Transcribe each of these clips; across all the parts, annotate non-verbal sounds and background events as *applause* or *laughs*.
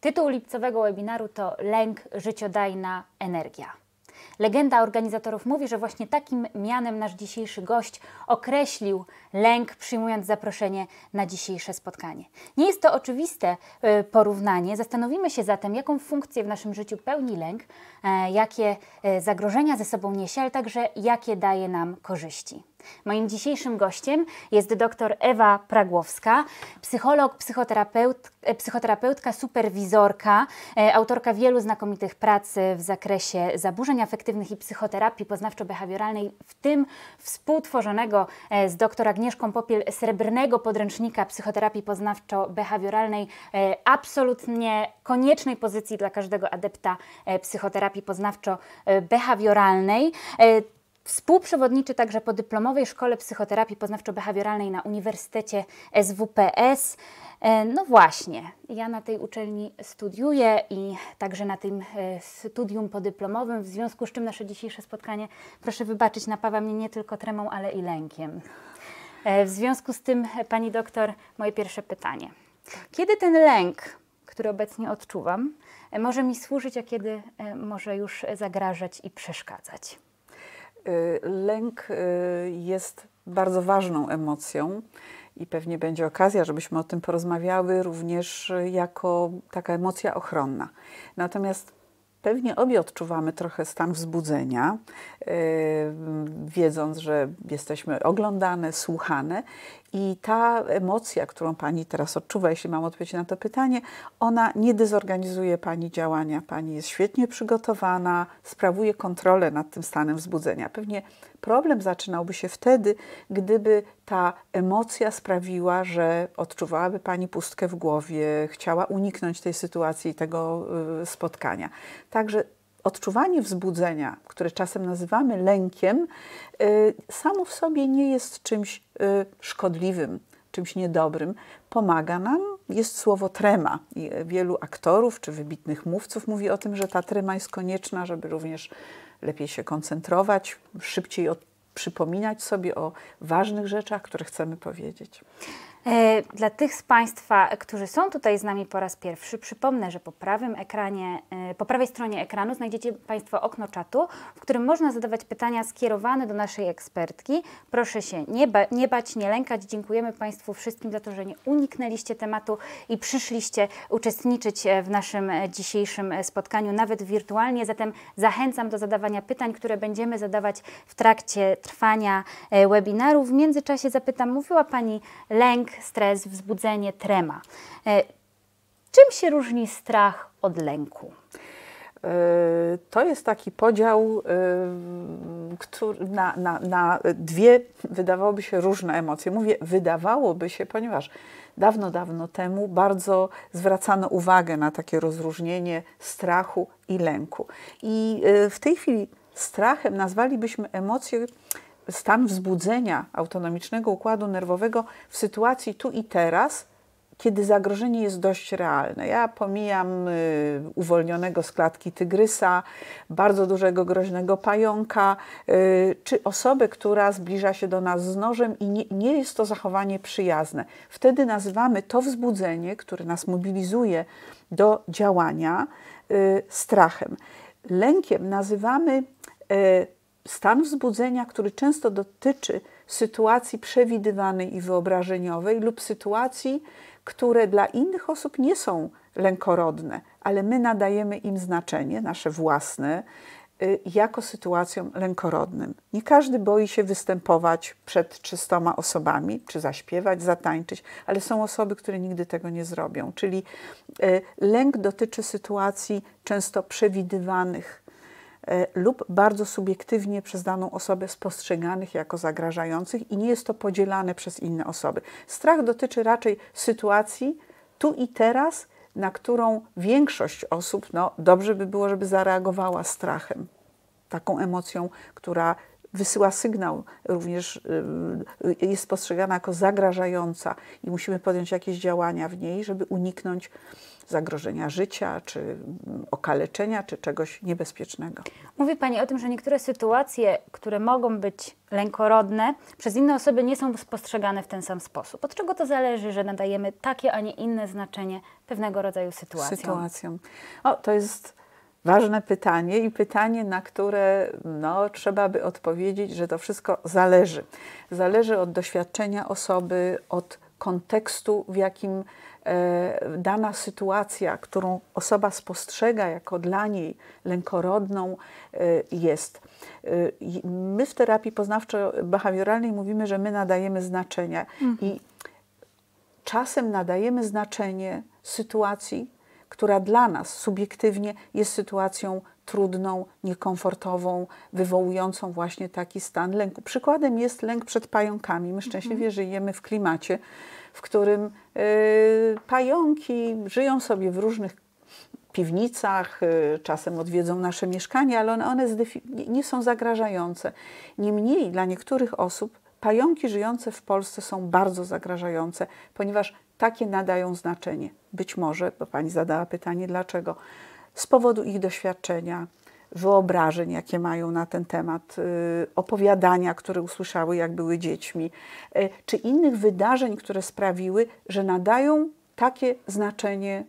Tytuł lipcowego webinaru to Lęk życiodajna energia. Legenda organizatorów mówi, że właśnie takim mianem nasz dzisiejszy gość określił lęk, przyjmując zaproszenie na dzisiejsze spotkanie. Nie jest to oczywiste e, porównanie. Zastanowimy się zatem, jaką funkcję w naszym życiu pełni lęk, e, jakie e, zagrożenia ze sobą niesie, ale także jakie daje nam korzyści. Moim dzisiejszym gościem jest dr Ewa Pragłowska, psycholog, psychoterapeut, e, psychoterapeutka, superwizorka, e, autorka wielu znakomitych prac e, w zakresie zaburzeń afektywnych i psychoterapii poznawczo-behawioralnej, w tym współtworzonego z dr Agnieszką Popiel srebrnego podręcznika psychoterapii poznawczo-behawioralnej, absolutnie koniecznej pozycji dla każdego adepta psychoterapii poznawczo-behawioralnej. Współprzewodniczy także po dyplomowej szkole psychoterapii poznawczo-behawioralnej na Uniwersytecie SWPS. E, no właśnie, ja na tej uczelni studiuję i także na tym e, studium podyplomowym, w związku z czym nasze dzisiejsze spotkanie, proszę wybaczyć, napawa mnie nie tylko tremą, ale i lękiem. E, w związku z tym, pani doktor, moje pierwsze pytanie. Kiedy ten lęk, który obecnie odczuwam, może mi służyć, a kiedy może już zagrażać i przeszkadzać? Y, lęk y, jest bardzo ważną emocją i pewnie będzie okazja, żebyśmy o tym porozmawiały również jako taka emocja ochronna. Natomiast pewnie obie odczuwamy trochę stan wzbudzenia, y, wiedząc, że jesteśmy oglądane, słuchane i ta emocja, którą Pani teraz odczuwa, jeśli mam odpowiedź na to pytanie, ona nie dezorganizuje Pani działania. Pani jest świetnie przygotowana, sprawuje kontrolę nad tym stanem wzbudzenia. Pewnie problem zaczynałby się wtedy, gdyby ta emocja sprawiła, że odczuwałaby Pani pustkę w głowie, chciała uniknąć tej sytuacji i tego y, spotkania. Także odczuwanie wzbudzenia, które czasem nazywamy lękiem, y, samo w sobie nie jest czymś y, szkodliwym, czymś niedobrym. Pomaga nam, jest słowo trema. I y, wielu aktorów czy wybitnych mówców mówi o tym, że ta trema jest konieczna, żeby również lepiej się koncentrować, szybciej od, przypominać sobie o ważnych rzeczach, które chcemy powiedzieć. E, dla tych z Państwa, którzy są tutaj z nami po raz pierwszy, przypomnę, że po, prawym ekranie, e, po prawej stronie ekranu znajdziecie Państwo okno czatu, w którym można zadawać pytania skierowane do naszej ekspertki. Proszę się nie, ba nie bać, nie lękać. Dziękujemy Państwu wszystkim za to, że nie uniknęliście tematu i przyszliście uczestniczyć e, w naszym dzisiejszym spotkaniu, nawet wirtualnie. Zatem zachęcam do zadawania pytań, które będziemy zadawać w trakcie trwania webinaru. W międzyczasie zapytam, mówiła Pani lęk, stres, wzbudzenie, trema. E, czym się różni strach od lęku? E, to jest taki podział e, który, na, na, na dwie, wydawałoby się, różne emocje. Mówię, wydawałoby się, ponieważ dawno, dawno temu bardzo zwracano uwagę na takie rozróżnienie strachu i lęku. I w tej chwili strachem nazwalibyśmy emocje, stan wzbudzenia autonomicznego układu nerwowego w sytuacji tu i teraz, kiedy zagrożenie jest dość realne. Ja pomijam y, uwolnionego z klatki tygrysa, bardzo dużego groźnego pająka, y, czy osobę, która zbliża się do nas z nożem i nie, nie, jest to zachowanie przyjazne. Wtedy nazywamy to wzbudzenie, które nas mobilizuje do działania, y, strachem. Lękiem nazywamy y, stan wzbudzenia, który często dotyczy sytuacji przewidywanej i wyobrażeniowej lub sytuacji, które dla innych osób nie są lękorodne, ale my nadajemy im znaczenie, nasze własne, y, jako sytuacjom lękorodnym. Nie każdy boi się występować przed trzystoma osobami, czy zaśpiewać, zatańczyć, ale są osoby, które nigdy tego nie zrobią. Czyli y, lęk dotyczy sytuacji często przewidywanych, E, lub bardzo subiektywnie przez daną osobę spostrzeganych jako zagrażających i nie jest to podzielane przez inne osoby. Strach dotyczy raczej sytuacji tu i teraz, na którą większość osób no, dobrze by było, żeby zareagowała strachem, taką emocją, która wysyła sygnał, również y, y, jest postrzegana jako zagrażająca i musimy podjąć jakieś działania w niej, żeby uniknąć zagrożenia życia, czy okaleczenia, czy czegoś niebezpiecznego. Mówi Pani o tym, że niektóre sytuacje, które mogą być lękorodne, przez inne osoby nie są spostrzegane w ten sam sposób. Od czego to zależy, że nadajemy takie, a nie inne znaczenie pewnego rodzaju sytuacjom? Sytuacją. O, to jest ważne pytanie i pytanie, na które no, trzeba by odpowiedzieć, że to wszystko zależy. Zależy od doświadczenia osoby, od kontekstu, w jakim E, dana sytuacja, którą osoba spostrzega jako dla niej lękorodną, e, jest. E, my w terapii poznawczo-behawioralnej mówimy, że my nadajemy znaczenie mhm. i czasem nadajemy znaczenie sytuacji, która dla nas subiektywnie jest sytuacją trudną, niekomfortową, wywołującą właśnie taki stan lęku. Przykładem jest lęk przed pająkami. My szczęśliwie mhm. żyjemy w klimacie, w którym y, pająki żyją sobie w różnych piwnicach, y, czasem odwiedzą nasze mieszkania, ale one, one nie są zagrażające. Niemniej dla niektórych osób pająki żyjące w Polsce są bardzo zagrażające, ponieważ takie nadają znaczenie. Być może, bo pani zadała pytanie dlaczego, z powodu ich doświadczenia, wyobrażeń, jakie mają na ten temat, y, opowiadania, które usłyszały, jak były dziećmi, y, czy innych wydarzeń, które sprawiły, że nadają takie znaczenie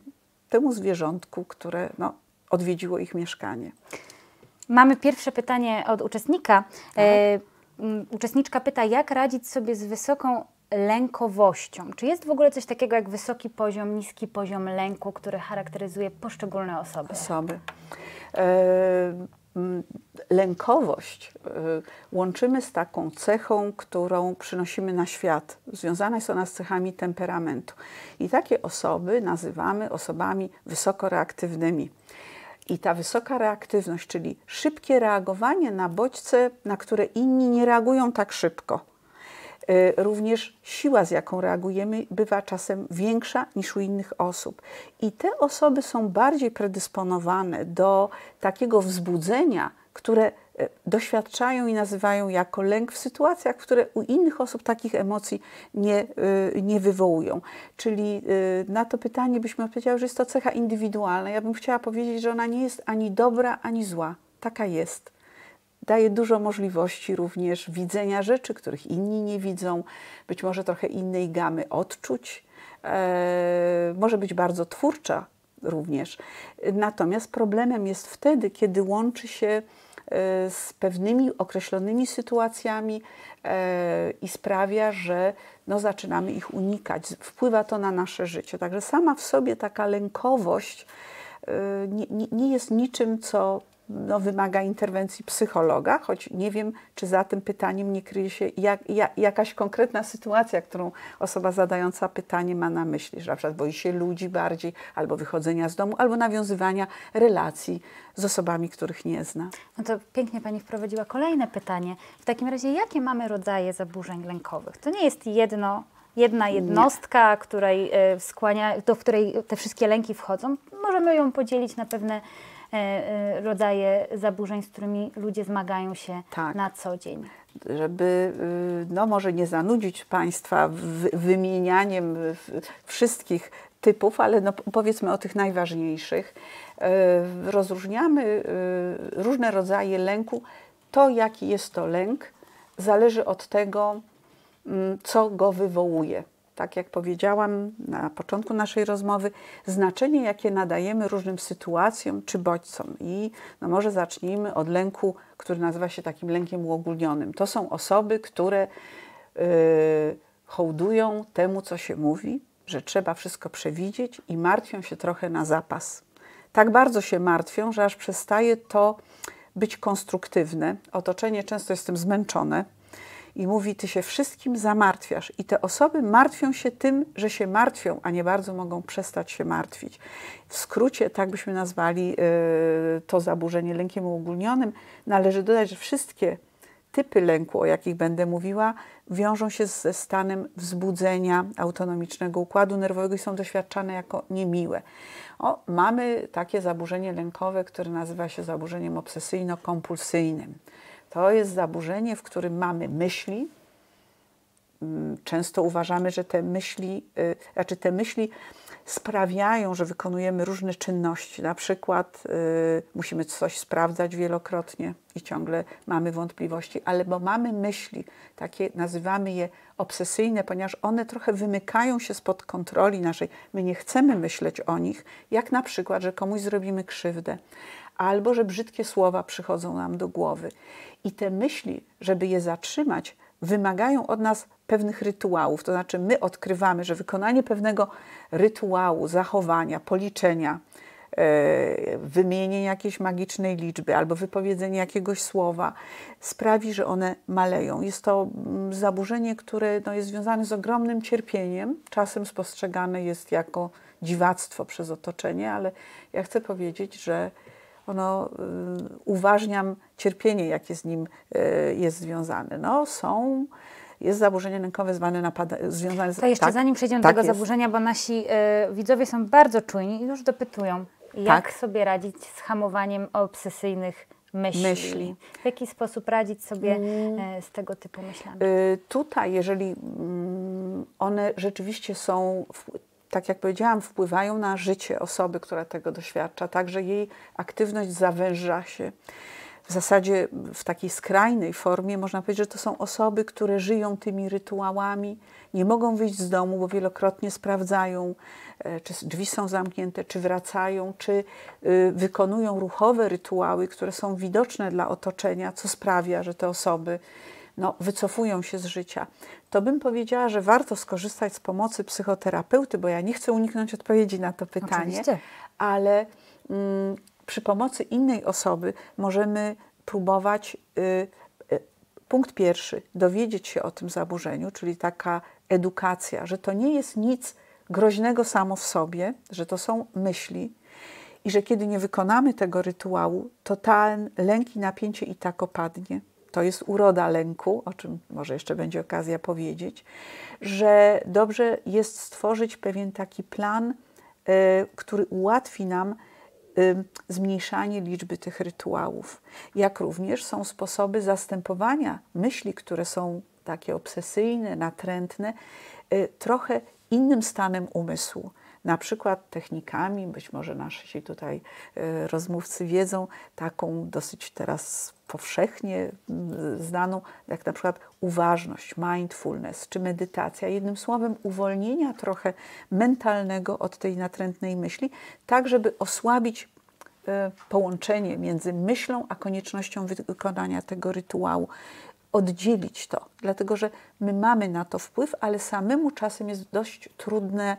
temu zwierzątku, które no, odwiedziło ich mieszkanie. Mamy pierwsze pytanie od uczestnika. Tak. E, uczestniczka pyta, jak radzić sobie z wysoką lękowością? Czy jest w ogóle coś takiego jak wysoki poziom, niski poziom lęku, który charakteryzuje poszczególne osoby? Osoby. E, lękowość e, łączymy z taką cechą, którą przynosimy na świat. Związana jest ona z cechami temperamentu. I takie osoby nazywamy osobami wysoko reaktywnymi. I ta wysoka reaktywność, czyli szybkie reagowanie na bodźce, na które inni nie reagują tak szybko, Y, również siła, z jaką reagujemy, bywa czasem większa niż u innych osób. I te osoby są bardziej predysponowane do takiego wzbudzenia, które y, doświadczają i nazywają jako lęk w sytuacjach, które u innych osób takich emocji nie, y, nie wywołują. Czyli na to pytanie byśmy odpowiedziały, że jest to cecha indywidualna. Ja bym chciała powiedzieć, że ona nie jest ani dobra, ani zła. Taka jest daje dużo możliwości również widzenia rzeczy, których inni nie widzą, być może trochę innej gamy odczuć. E, może być bardzo twórcza również. Natomiast problemem jest wtedy, kiedy łączy się e, z pewnymi określonymi sytuacjami e, i sprawia, że no, zaczynamy ich unikać. Wpływa to na nasze życie. Także sama w sobie taka lękowość nie, nie jest niczym, co no, wymaga interwencji psychologa, choć nie wiem, czy za tym pytaniem nie kryje się jak, jak, jakaś konkretna sytuacja, którą osoba zadająca pytanie ma na myśli, że na przykład boi się ludzi bardziej, albo wychodzenia z domu, albo nawiązywania relacji z osobami, których nie zna. No to pięknie Pani wprowadziła kolejne pytanie. W takim razie, jakie mamy rodzaje zaburzeń lękowych? To nie jest jedno jedna jednostka, której, e, skłania, do której te wszystkie lęki wchodzą. Możemy ją podzielić na pewne E, e, rodzaje zaburzeń, z którymi ludzie zmagają się tak. na co dzień. Żeby, y, no może nie zanudzić Państwa wymienianiem y, wszystkich typów, ale no powiedzmy o tych najważniejszych, y, rozróżniamy różne rodzaje lęku. To, jaki jest to lęk, zależy od tego, mm, co go wywołuje tak jak powiedziałam na początku naszej rozmowy, znaczenie, jakie nadajemy różnym sytuacjom czy bodźcom. I no może zacznijmy od lęku, który nazywa się takim lękiem uogólnionym. To są osoby, które yy, hołdują temu, co się mówi, że trzeba wszystko przewidzieć i martwią się trochę na zapas. Tak bardzo się martwią, że aż przestaje to być konstruktywne. Otoczenie często jest tym zmęczone i mówi: Ty się wszystkim zamartwiasz. I te osoby martwią się tym, że się martwią, a nie bardzo mogą przestać się martwić. W skrócie, tak byśmy nazwali y, to zaburzenie lękiem uogólnionym. Należy dodać, że wszystkie typy lęku, o jakich będę mówiła, wiążą się ze stanem wzbudzenia autonomicznego układu nerwowego i są doświadczane jako niemiłe. O, mamy takie zaburzenie lękowe, które nazywa się zaburzeniem obsesyjno-kompulsyjnym. To jest zaburzenie, w którym mamy myśli. Mm, często uważamy, że te myśli, y, znaczy te myśli sprawiają, że wykonujemy różne czynności. Na przykład y, musimy coś sprawdzać wielokrotnie i ciągle mamy wątpliwości, ale bo mamy myśli, takie nazywamy je obsesyjne, ponieważ one trochę wymykają się spod kontroli naszej. My nie chcemy myśleć o nich, jak na przykład, że komuś zrobimy krzywdę, albo że brzydkie słowa przychodzą nam do głowy. I te myśli, żeby je zatrzymać, wymagają od nas pewnych rytuałów. To znaczy, my odkrywamy, że wykonanie pewnego rytuału, zachowania, policzenia, e, wymienienie jakiejś magicznej liczby albo wypowiedzenie jakiegoś słowa sprawi, że one maleją. Jest to mm, zaburzenie, które no, jest związane z ogromnym cierpieniem, czasem spostrzegane jest jako dziwactwo przez otoczenie, ale ja chcę powiedzieć, że no, uważniam cierpienie, jakie z nim y, jest związane. No, są jest zaburzenie lękowe zwane napada, związane z... To jeszcze tak, zanim przejdziemy tak do tego jest. zaburzenia, bo nasi y, widzowie są bardzo czujni i już dopytują, jak tak. sobie radzić z hamowaniem obsesyjnych myśli. myśli. W jaki sposób radzić sobie mm. e, z tego typu myślami? Y, tutaj, jeżeli mm, one rzeczywiście są w, tak jak powiedziałam, wpływają na życie osoby, która tego doświadcza. Także jej aktywność zawęża się. W zasadzie w takiej skrajnej formie można powiedzieć, że to są osoby, które żyją tymi rytuałami, nie mogą wyjść z domu, bo wielokrotnie sprawdzają, e, czy drzwi są zamknięte, czy wracają, czy y, wykonują ruchowe rytuały, które są widoczne dla otoczenia, co sprawia, że te osoby no, wycofują się z życia, to bym powiedziała, że warto skorzystać z pomocy psychoterapeuty, bo ja nie chcę uniknąć odpowiedzi na to pytanie, Oczywiście. ale mm, przy pomocy innej osoby możemy próbować. Y, y punkt pierwszy, dowiedzieć się o tym zaburzeniu, czyli taka edukacja, że to nie jest nic groźnego samo w sobie, że to są myśli, i że kiedy nie wykonamy tego rytuału, to ten lęk i napięcie i tak opadnie to jest uroda lęku, o czym może jeszcze będzie okazja powiedzieć, że dobrze jest stworzyć pewien taki plan, y, który ułatwi nam y, zmniejszanie liczby tych rytuałów. Jak również są sposoby zastępowania myśli, które są takie obsesyjne, natrętne, y, trochę innym stanem umysłu na przykład technikami, być może nasi tutaj e, rozmówcy wiedzą, taką dosyć teraz powszechnie znaną, jak na przykład uważność, mindfulness czy medytacja. Jednym słowem, uwolnienia trochę mentalnego od tej natrętnej myśli, tak żeby osłabić e, połączenie między myślą a koniecznością wykonania tego rytuału oddzielić to, dlatego że my mamy na to wpływ, ale samemu czasem jest dość trudne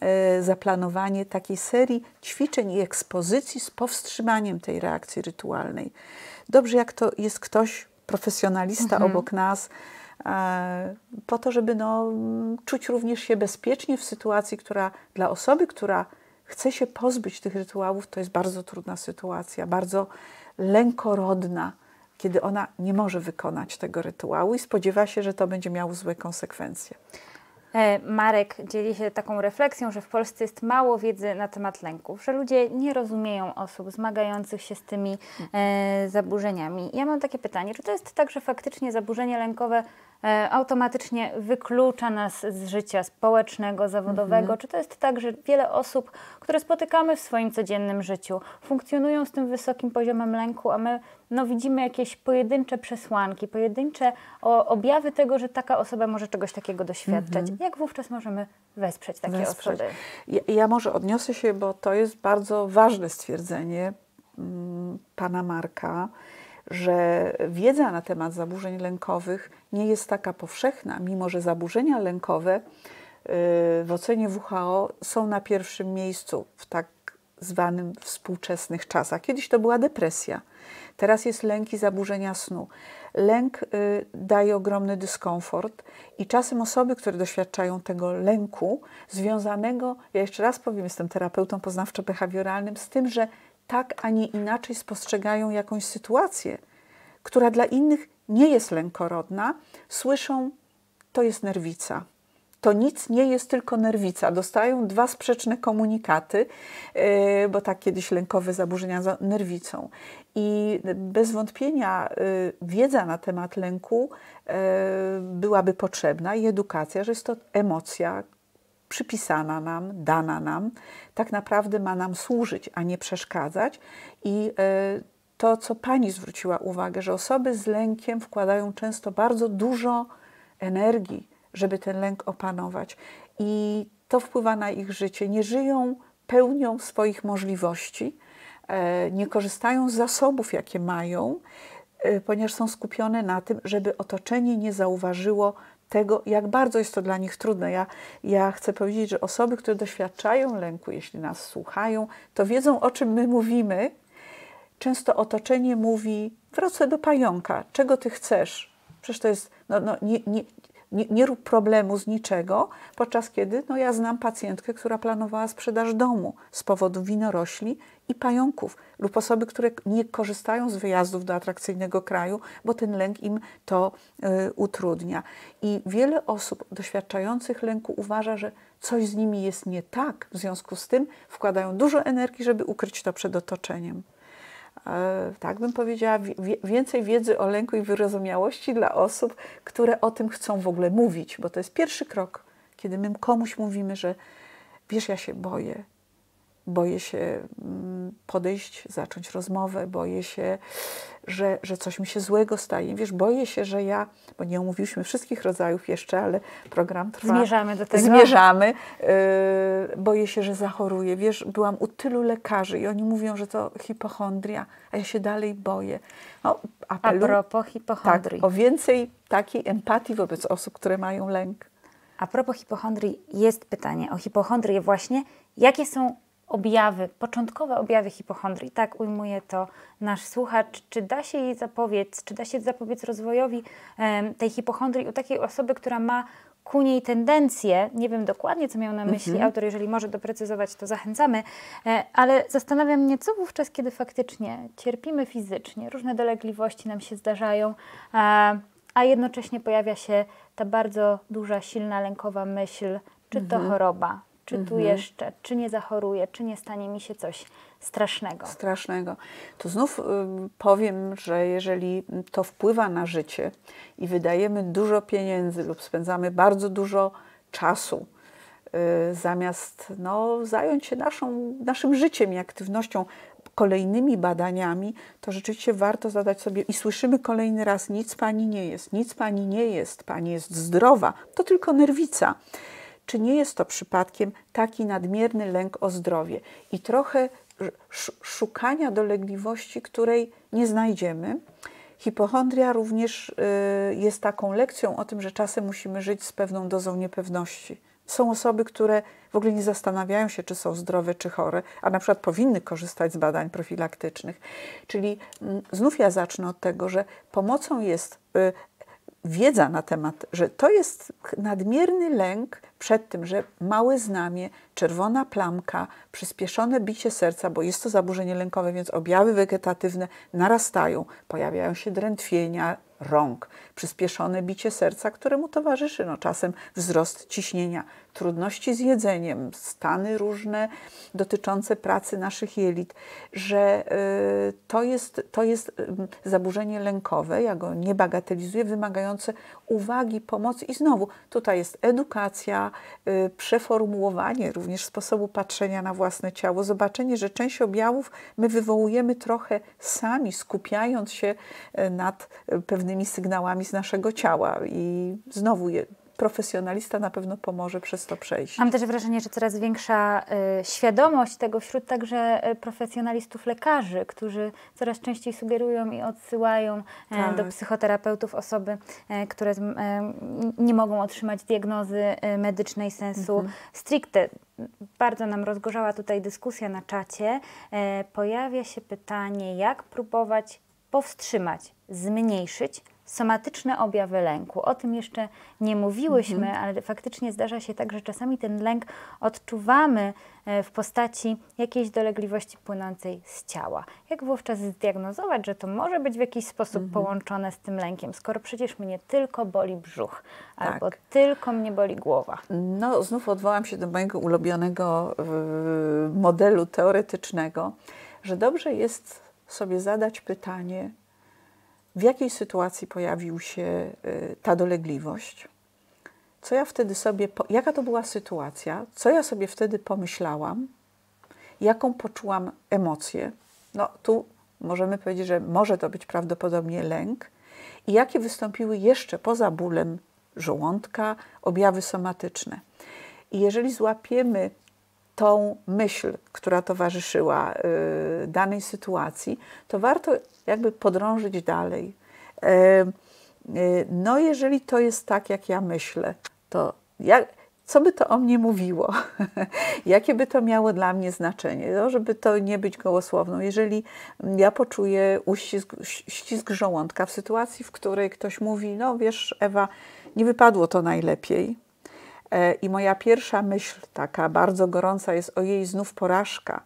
e, zaplanowanie takiej serii ćwiczeń i ekspozycji z powstrzymaniem tej reakcji rytualnej. Dobrze, jak to jest ktoś, profesjonalista mhm. obok nas, e, po to, żeby no, czuć również się bezpiecznie w sytuacji, która dla osoby, która chce się pozbyć tych rytuałów, to jest bardzo trudna sytuacja, bardzo lękorodna kiedy ona nie może wykonać tego rytuału i spodziewa się, że to będzie miało złe konsekwencje. E, Marek dzieli się taką refleksją, że w Polsce jest mało wiedzy na temat lęków, że ludzie nie rozumieją osób zmagających się z tymi e, zaburzeniami. Ja mam takie pytanie, czy to jest tak, że faktycznie zaburzenie lękowe E, automatycznie wyklucza nas z życia społecznego, zawodowego? Mhm. Czy to jest tak, że wiele osób, które spotykamy w swoim codziennym życiu, funkcjonują z tym wysokim poziomem lęku, a my no, widzimy jakieś pojedyncze przesłanki, pojedyncze objawy tego, że taka osoba może czegoś takiego doświadczać. Mhm. Jak wówczas możemy wesprzeć takie wesprzeć. osoby? Ja, ja może odniosę się, bo to jest bardzo ważne stwierdzenie mm, pana Marka że wiedza na temat zaburzeń lękowych nie jest taka powszechna, mimo że zaburzenia lękowe y, w ocenie WHO są na pierwszym miejscu w tak zwanym współczesnych czasach. Kiedyś to była depresja, teraz jest lęk i zaburzenia snu. Lęk y, daje ogromny dyskomfort i czasem osoby, które doświadczają tego lęku związanego, ja jeszcze raz powiem, jestem terapeutą poznawczo-behawioralnym, z tym, że tak, a nie inaczej spostrzegają jakąś sytuację, która dla innych nie jest lękorodna, słyszą, to jest nerwica. To nic nie jest tylko nerwica. Dostają dwa sprzeczne komunikaty, y, bo tak kiedyś lękowe zaburzenia za nerwicą. I bez wątpienia y, wiedza na temat lęku y, byłaby potrzebna i edukacja, że jest to emocja, przypisana nam, dana nam, tak naprawdę ma nam służyć, a nie przeszkadzać. I e, to, co pani zwróciła uwagę, że osoby z lękiem wkładają często bardzo dużo energii, żeby ten lęk opanować, i to wpływa na ich życie. Nie żyją pełnią swoich możliwości, e, nie korzystają z zasobów, jakie mają, e, ponieważ są skupione na tym, żeby otoczenie nie zauważyło, tego, jak bardzo jest to dla nich trudne. Ja, ja chcę powiedzieć, że osoby, które doświadczają lęku, jeśli nas słuchają, to wiedzą, o czym my mówimy. Często otoczenie mówi, wrócę do pająka, czego ty chcesz? Przecież to jest, no, no nie, nie, nie, nie, rób problemu z niczego, podczas kiedy no, ja znam pacjentkę, która planowała sprzedaż domu z powodu winorośli i pająków, lub osoby, które nie korzystają z wyjazdów do atrakcyjnego kraju, bo ten lęk im to y, utrudnia. I wiele osób doświadczających lęku uważa, że coś z nimi jest nie tak, w związku z tym wkładają dużo energii, żeby ukryć to przed otoczeniem. E, tak bym powiedziała, więcej wiedzy o lęku i wyrozumiałości dla osób, które o tym chcą w ogóle mówić, bo to jest pierwszy krok, kiedy my komuś mówimy, że wiesz, ja się boję, boję się mm, podejść, zacząć rozmowę, boję się, że, że coś mi się złego stanie. Wiesz, boję się, że ja, bo nie omówiliśmy wszystkich rodzajów jeszcze, ale program trwa. Zmierzamy do tego. Zmierzamy. Yy, boję się, że zachoruję. Wiesz, byłam u tylu lekarzy i oni mówią, że to hipochondria, a ja się dalej boję. No, apelu, a propos hipochondrii. Tak, o więcej takiej empatii wobec osób, które mają lęk. A propos hipochondrii, jest pytanie o hipochondrię właśnie. Jakie są objawy, początkowe objawy hipochondrii. Tak ujmuje to nasz słuchacz. Czy da się jej zapobiec, czy da się zapobiec rozwojowi tej hipochondrii u takiej osoby, która ma ku niej tendencję, nie wiem dokładnie, co miał na myśli mhm. autor, jeżeli może doprecyzować, to zachęcamy, e, ale zastanawia mnie, co wówczas, kiedy faktycznie cierpimy fizycznie, różne dolegliwości nam się zdarzają, a, jednocześnie pojawia się ta bardzo duża, silna, lękowa myśl, czy mhm. to choroba, czy tu mhm. jeszcze, czy nie zachoruję, czy nie stanie mi się coś strasznego. Strasznego. To znów y, powiem, że jeżeli to wpływa na życie i wydajemy dużo pieniędzy lub spędzamy bardzo dużo czasu, y, zamiast no, zająć się naszą, naszym życiem i aktywnością, kolejnymi badaniami, to rzeczywiście warto zadać sobie i słyszymy kolejny raz: nic pani nie jest, nic pani nie jest, pani jest zdrowa, to tylko nerwica czy nie jest to przypadkiem taki nadmierny lęk o zdrowie i trochę szukania dolegliwości, której nie znajdziemy. Hipochondria również y, jest taką lekcją o tym, że czasem musimy żyć z pewną dozą niepewności. Są osoby, które w ogóle nie zastanawiają się, czy są zdrowe, czy chore, a na przykład powinny korzystać z badań profilaktycznych. Czyli mm, znów ja zacznę od tego, że pomocą jest y, wiedza na temat, że to jest nadmierny lęk przed tym, że małe znamie, czerwona plamka, przyspieszone bicie serca, bo jest to zaburzenie lękowe, więc objawy wegetatywne narastają, pojawiają się drętwienia rąk, przyspieszone bicie serca, któremu towarzyszy no, czasem wzrost ciśnienia trudności z jedzeniem, stany różne dotyczące pracy naszych jelit, że y, to jest, to jest y, zaburzenie lękowe, ja go nie bagatelizuję, wymagające uwagi, pomocy i znowu tutaj jest edukacja, y, przeformułowanie również sposobu patrzenia na własne ciało, zobaczenie, że część objawów my wywołujemy trochę sami, skupiając się nad pewnymi sygnałami z naszego ciała i znowu je, profesjonalista na pewno pomoże przez to przejść. Mam też wrażenie, że coraz większa y, świadomość tego wśród także y, profesjonalistów lekarzy, którzy coraz częściej sugerują i odsyłają y, tak. do psychoterapeutów osoby, y, które y, nie mogą otrzymać diagnozy y, medycznej sensu mhm. stricte bardzo nam rozgorzała tutaj dyskusja na czacie, e, pojawia się pytanie, jak próbować powstrzymać, zmniejszyć somatyczne objawy lęku. O tym jeszcze nie mówiłyśmy, mhm. ale faktycznie zdarza się tak, że czasami ten lęk odczuwamy e, w postaci jakiejś dolegliwości płynącej z ciała. Jak wówczas zdiagnozować, że to może być w jakiś sposób mhm. połączone z tym lękiem, skoro przecież mnie tylko boli brzuch tak. albo tylko mnie boli głowa? No, znów odwołam się do mojego ulubionego modelu teoretycznego, że dobrze jest sobie zadać pytanie, w jakiej sytuacji pojawił się y, ta dolegliwość, co ja wtedy sobie, jaka to była sytuacja, co ja sobie wtedy pomyślałam, jaką poczułam emocję. No tu możemy powiedzieć, że może to być prawdopodobnie lęk i jakie wystąpiły jeszcze poza bólem żołądka objawy somatyczne. I jeżeli złapiemy tą myśl, która towarzyszyła y, danej sytuacji, to warto jakby podrążyć dalej. Y, y, no, jeżeli to jest tak, jak ja myślę, to jak, co by to o mnie mówiło? *laughs* Jakie by to miało dla mnie znaczenie? No, żeby to nie być gołosłowną. Jeżeli mm, ja poczuję uścisk, ścisk żołądka w sytuacji, w której ktoś mówi, no wiesz Ewa, nie wypadło to najlepiej, E, I moja pierwsza myśl, taka bardzo gorąca, jest o jej znów porażka.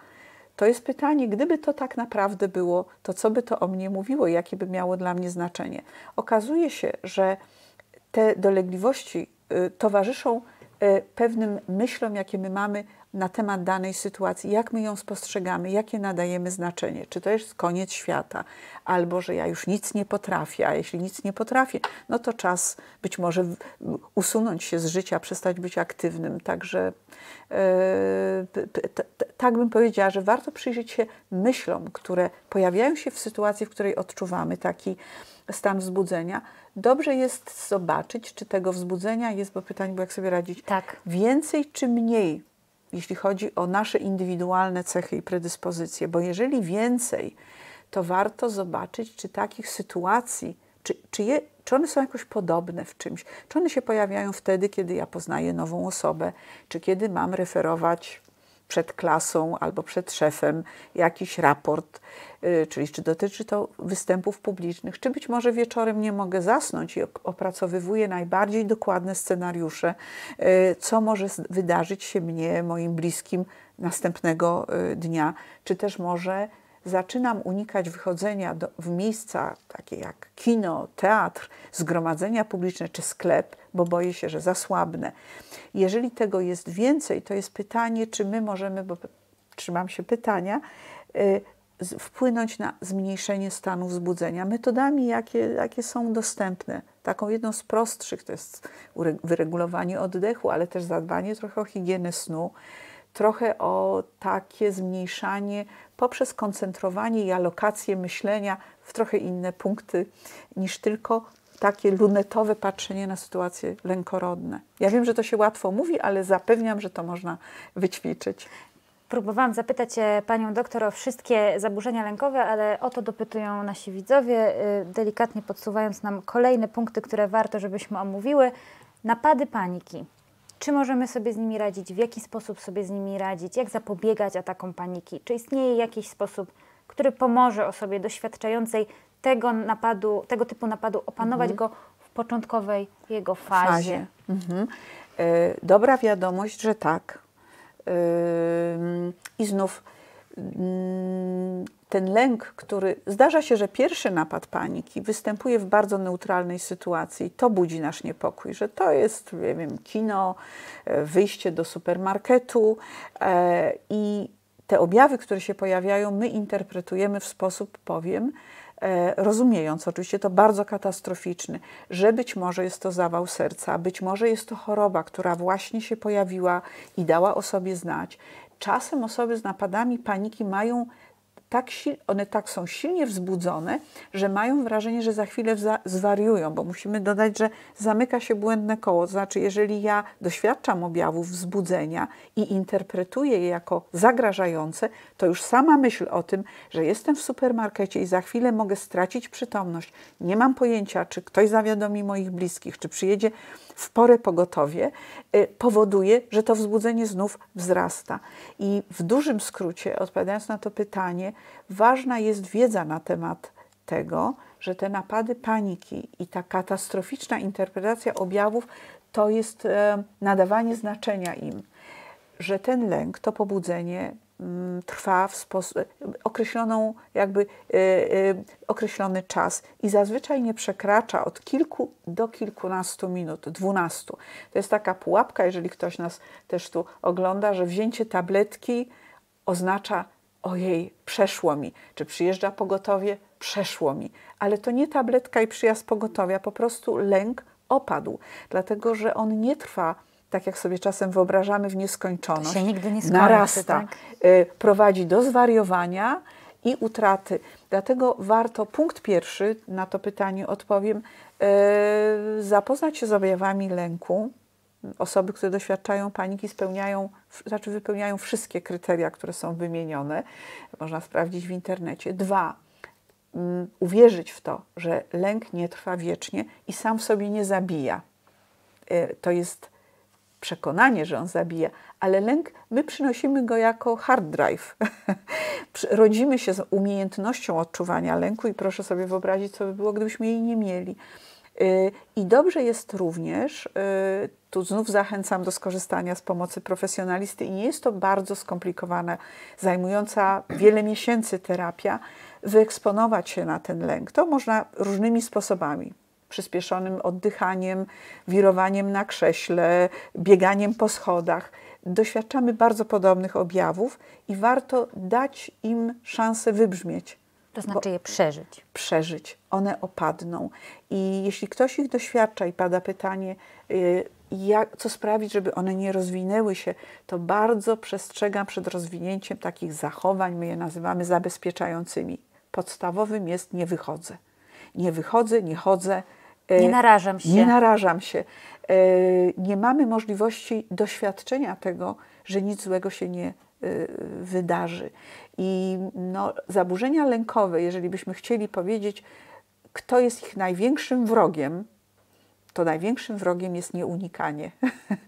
To jest pytanie, gdyby to tak naprawdę było, to co by to o mnie mówiło, jakie by miało dla mnie znaczenie? Okazuje się, że te dolegliwości y, towarzyszą Y, pewnym myślom, jakie my mamy na temat danej sytuacji, jak my ją spostrzegamy, jakie nadajemy znaczenie, czy to jest koniec świata, albo że ja już nic nie potrafię, a jeśli nic nie potrafię, no to czas być może usunąć się z życia, przestać być aktywnym. Także y, tak bym powiedziała, że warto przyjrzeć się myślom, które pojawiają się w sytuacji, w której odczuwamy taki stan wzbudzenia, Dobrze jest zobaczyć, czy tego wzbudzenia jest, bo pytanie było jak sobie radzić, tak. więcej czy mniej, jeśli chodzi o nasze indywidualne cechy i predyspozycje. Bo jeżeli więcej, to warto zobaczyć, czy takich sytuacji, czy, czy, je, czy one są jakoś podobne w czymś, czy one się pojawiają wtedy, kiedy ja poznaję nową osobę, czy kiedy mam referować przed klasą albo przed szefem jakiś raport, y, czyli czy dotyczy to występów publicznych, czy być może wieczorem nie mogę zasnąć i opracowywuję najbardziej dokładne scenariusze, y, co może wydarzyć się mnie, moim bliskim następnego y, dnia, czy też może zaczynam unikać wychodzenia do, w miejsca takie jak kino, teatr, zgromadzenia publiczne czy sklep, bo boję się, że zasłabnę. Jeżeli tego jest więcej, to jest pytanie, czy my możemy, bo trzymam się pytania, y, wpłynąć na zmniejszenie stanu wzbudzenia metodami, jakie, jakie są dostępne. Taką jedną z prostszych to jest wyregulowanie oddechu, ale też zadbanie trochę o higienę snu trochę o takie zmniejszanie poprzez koncentrowanie i alokację myślenia w trochę inne punkty niż tylko takie lunetowe patrzenie na sytuacje lękorodne. Ja wiem, że to się łatwo mówi, ale zapewniam, że to można wyćwiczyć. Próbowałam zapytać e, panią doktor o wszystkie zaburzenia lękowe, ale o to dopytują nasi widzowie, e, delikatnie podsuwając nam kolejne punkty, które warto, żebyśmy omówiły. Napady paniki czy możemy sobie z nimi radzić, w jaki sposób sobie z nimi radzić, jak zapobiegać atakom paniki, czy istnieje jakiś sposób, który pomoże osobie doświadczającej tego napadu, tego typu napadu opanować mhm. go w początkowej jego fazie. fazie. Mhm. Yy, dobra wiadomość, że tak. Yy, I znów Mm, ten lęk, który zdarza się, że pierwszy napad paniki występuje w bardzo neutralnej sytuacji, to budzi nasz niepokój, że to jest, nie wiem, kino, e, wyjście do supermarketu e, i te objawy, które się pojawiają, my interpretujemy w sposób, powiem, e, rozumiejąc oczywiście to bardzo katastroficzny, że być może jest to zawał serca, być może jest to choroba, która właśnie się pojawiła i dała o sobie znać, Czasem osoby z napadami paniki mają tak one tak są silnie wzbudzone, że mają wrażenie, że za chwilę zwariują, bo musimy dodać, że zamyka się błędne koło. To znaczy, jeżeli ja doświadczam objawów wzbudzenia i interpretuję je jako zagrażające, to już sama myśl o tym, że jestem w supermarkecie i za chwilę mogę stracić przytomność, nie mam pojęcia, czy ktoś zawiadomi moich bliskich, czy przyjedzie w porę pogotowie, y, powoduje, że to wzbudzenie znów wzrasta. I w dużym skrócie, odpowiadając na to pytanie, ważna jest wiedza na temat tego, że te napady paniki i ta katastroficzna interpretacja objawów to jest e, nadawanie znaczenia im, że ten lęk, to pobudzenie mm, trwa w e, określoną jakby e, określony czas i zazwyczaj nie przekracza od kilku do kilkunastu minut, dwunastu. To jest taka pułapka, jeżeli ktoś nas też tu ogląda, że wzięcie tabletki oznacza ojej, przeszło mi. Czy przyjeżdża pogotowie? Przeszło mi. Ale to nie tabletka i przyjazd pogotowia, po prostu lęk opadł, dlatego że on nie trwa tak jak sobie czasem wyobrażamy, w nieskończoność. To się nigdy nie skończy, narasta, tak? y, prowadzi do zwariowania i utraty. Dlatego warto, punkt pierwszy, na to pytanie odpowiem, y, zapoznać się z objawami lęku, osoby, które doświadczają paniki, spełniają, znaczy wypełniają wszystkie kryteria, które są wymienione. Można sprawdzić w internecie. Dwa, mm, uwierzyć w to, że lęk nie trwa wiecznie i sam w sobie nie zabija. Y, to jest przekonanie, że on zabija, ale lęk, my przynosimy go jako hard drive. *laughs* Rodzimy się z umiejętnością odczuwania lęku i proszę sobie wyobrazić, co by było, gdybyśmy jej nie mieli. Y, I dobrze jest również, y, tu znów zachęcam do skorzystania z pomocy profesjonalisty, i nie jest to bardzo skomplikowana, zajmująca wiele miesięcy terapia, wyeksponować się na ten lęk. To można różnymi sposobami przyspieszonym oddychaniem, wirowaniem na krześle, bieganiem po schodach. Doświadczamy bardzo podobnych objawów i warto dać im szansę wybrzmieć, to znaczy je przeżyć. Przeżyć. One opadną. I jeśli ktoś ich doświadcza i pada pytanie, y, jak, co sprawić, żeby one nie rozwinęły się, to bardzo przestrzegam przed rozwinięciem takich zachowań, my je nazywamy zabezpieczającymi. Podstawowym jest nie wychodzę. Nie wychodzę, nie chodzę. Y, nie narażam się. Nie narażam się. Y, nie mamy możliwości doświadczenia tego, że nic złego się nie Y, wydarzy. I no, zaburzenia lękowe, jeżeli byśmy chcieli powiedzieć, kto jest ich największym wrogiem, to największym wrogiem jest nieunikanie. *laughs*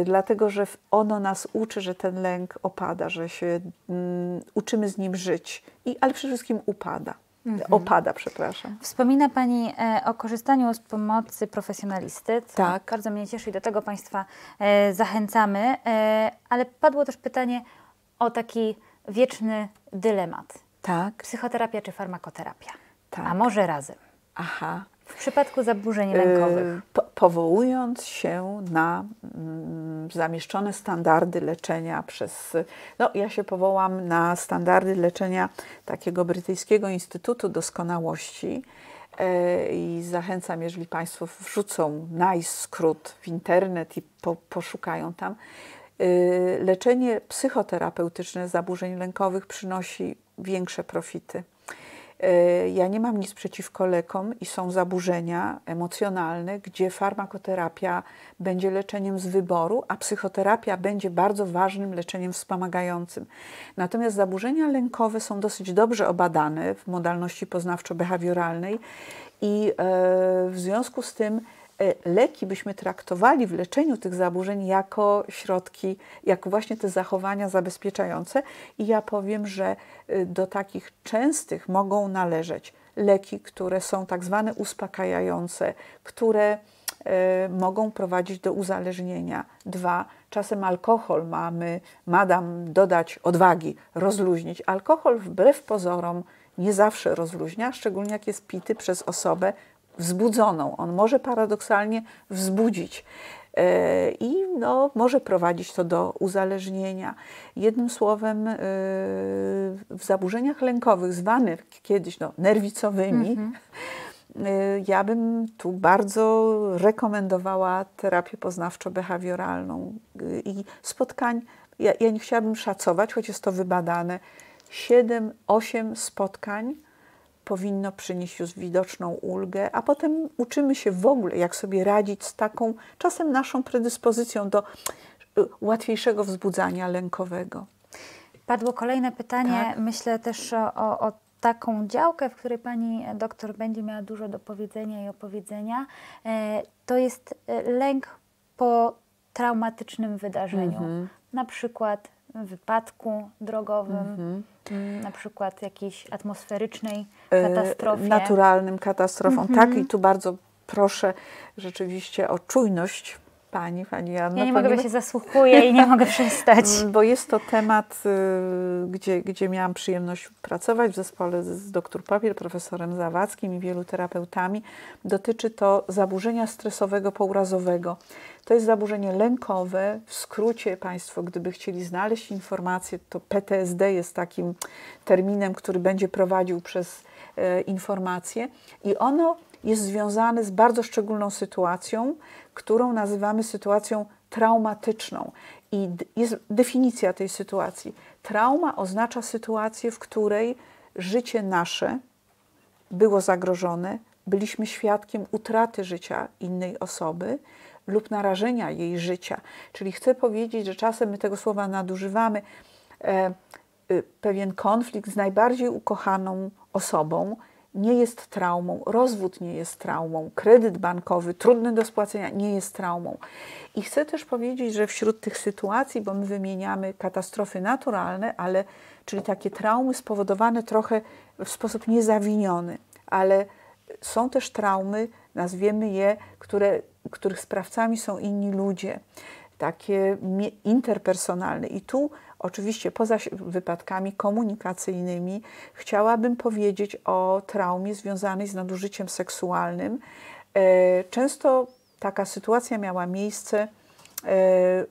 Y, dlatego, że ono nas uczy, że ten lęk opada, że się mm, uczymy z nim żyć, I, ale przede wszystkim upada. Mhm. opada, przepraszam. Wspomina Pani e, o korzystaniu z pomocy profesjonalisty. tak. Bardzo mnie cieszy i do tego Państwa e, zachęcamy. E, ale padło też pytanie o taki wieczny dylemat. Tak. Psychoterapia czy farmakoterapia? Tak. A może razem? Aha. W przypadku zaburzeń yy, lękowych. powołując się na mm, zamieszczone standardy leczenia przez. No, ja się powołam na standardy leczenia takiego brytyjskiego Instytutu Doskonałości. Yy, I zachęcam, jeżeli Państwo wrzucą najskrót w internet i po, poszukają tam, yy, leczenie psychoterapeutyczne zaburzeń lękowych przynosi większe profity. E, ja nie mam nic przeciwko lekom i są zaburzenia emocjonalne, gdzie farmakoterapia będzie leczeniem z wyboru, a psychoterapia będzie bardzo ważnym leczeniem wspomagającym. Natomiast zaburzenia lękowe są dosyć dobrze obadane w modalności poznawczo-behawioralnej i e, w związku z tym E, leki byśmy traktowali w leczeniu tych zaburzeń jako środki, jako właśnie te zachowania zabezpieczające. I ja powiem, że e, do takich częstych mogą należeć leki, które są tak zwane uspokajające, które e, mogą prowadzić do uzależnienia. Dwa, czasem alkohol mamy, madam dodać odwagi, rozluźnić. Alkohol wbrew pozorom nie zawsze rozluźnia, szczególnie jak jest pity przez osobę wzbudzoną. On może paradoksalnie wzbudzić e, i no, może prowadzić to do uzależnienia. Jednym słowem, e, w zaburzeniach lękowych, zwanych kiedyś no, nerwicowymi, mhm. e, ja bym tu bardzo rekomendowała terapię poznawczo-behawioralną i spotkań. Ja, ja nie chciałabym szacować, choć jest to wybadane, 7-8 spotkań powinno przynieść już widoczną ulgę, a potem uczymy się w ogóle, jak sobie radzić z taką czasem naszą predyspozycją do y, łatwiejszego wzbudzania lękowego. Padło kolejne pytanie, tak. myślę też o, o taką działkę, w której pani doktor będzie miała dużo do powiedzenia i opowiedzenia. E, to jest e, lęk po traumatycznym wydarzeniu, mm -hmm. na przykład wypadku drogowym. Mm -hmm Mm, na przykład jakiejś atmosferycznej e, katastrofie? Naturalnym katastrofą, tak. Mhm. I tu bardzo proszę rzeczywiście o czujność Pani, Pani Janno. Ja nie mogę, bo się zasłuchuję i nie mogę *laughs* przestać. Bo jest to temat, y, gdzie, gdzie miałam przyjemność pracować w zespole z dr Papier, profesorem Zawadzkim i wielu terapeutami. Dotyczy to zaburzenia stresowego pourazowego. To jest zaburzenie lękowe. W skrócie Państwo, gdyby chcieli znaleźć informację, to PTSD jest takim terminem, który będzie prowadził przez e, informacje i ono jest związany z bardzo szczególną sytuacją, którą nazywamy sytuacją traumatyczną. I jest definicja tej sytuacji. Trauma oznacza sytuację, w której życie nasze było zagrożone, byliśmy świadkiem utraty życia innej osoby lub narażenia jej życia. Czyli chcę powiedzieć, że czasem my tego słowa nadużywamy. E, e, pewien konflikt z najbardziej ukochaną osobą nie jest traumą, rozwód nie jest traumą, kredyt bankowy trudny do spłacenia nie jest traumą. I chcę też powiedzieć, że wśród tych sytuacji, bo my wymieniamy katastrofy naturalne, ale czyli takie traumy spowodowane trochę w sposób niezawiniony, ale są też traumy, nazwiemy je, które, których sprawcami są inni ludzie, takie interpersonalne. I tu oczywiście poza wypadkami komunikacyjnymi, chciałabym powiedzieć o traumie związanej z nadużyciem seksualnym. E, często taka sytuacja miała miejsce e,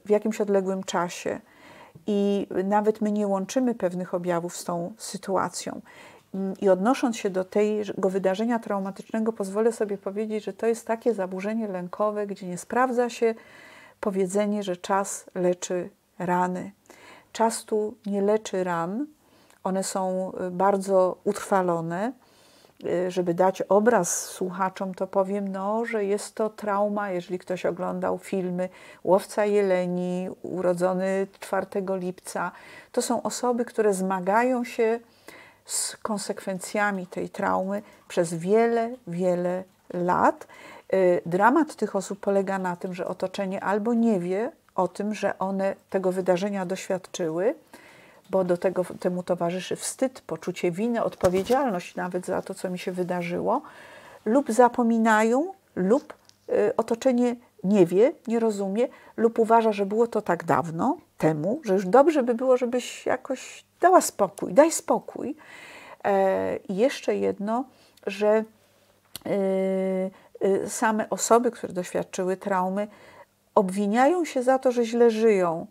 w jakimś odległym czasie i nawet my nie łączymy pewnych objawów z tą sytuacją. Mm, I odnosząc się do tego wydarzenia traumatycznego, pozwolę sobie powiedzieć, że to jest takie zaburzenie lękowe, gdzie nie sprawdza się powiedzenie, że czas leczy rany. Czas tu nie leczy ran, one są y, bardzo utrwalone. Y, żeby dać obraz słuchaczom, to powiem, no, że jest to trauma, jeżeli ktoś oglądał filmy Łowca Jeleni, urodzony 4 lipca. To są osoby, które zmagają się z konsekwencjami tej traumy przez wiele, wiele lat. Y, dramat tych osób polega na tym, że otoczenie albo nie wie, o tym, że one tego wydarzenia doświadczyły, bo do tego temu towarzyszy wstyd, poczucie winy, odpowiedzialność nawet za to, co mi się wydarzyło, lub zapominają, lub y, otoczenie nie wie, nie rozumie, lub uważa, że było to tak dawno temu, że już dobrze by było, żebyś jakoś dała spokój, daj spokój. E, I e, jeszcze jedno, że y, y, same osoby, które doświadczyły traumy, obwiniają się za to, że źle żyją,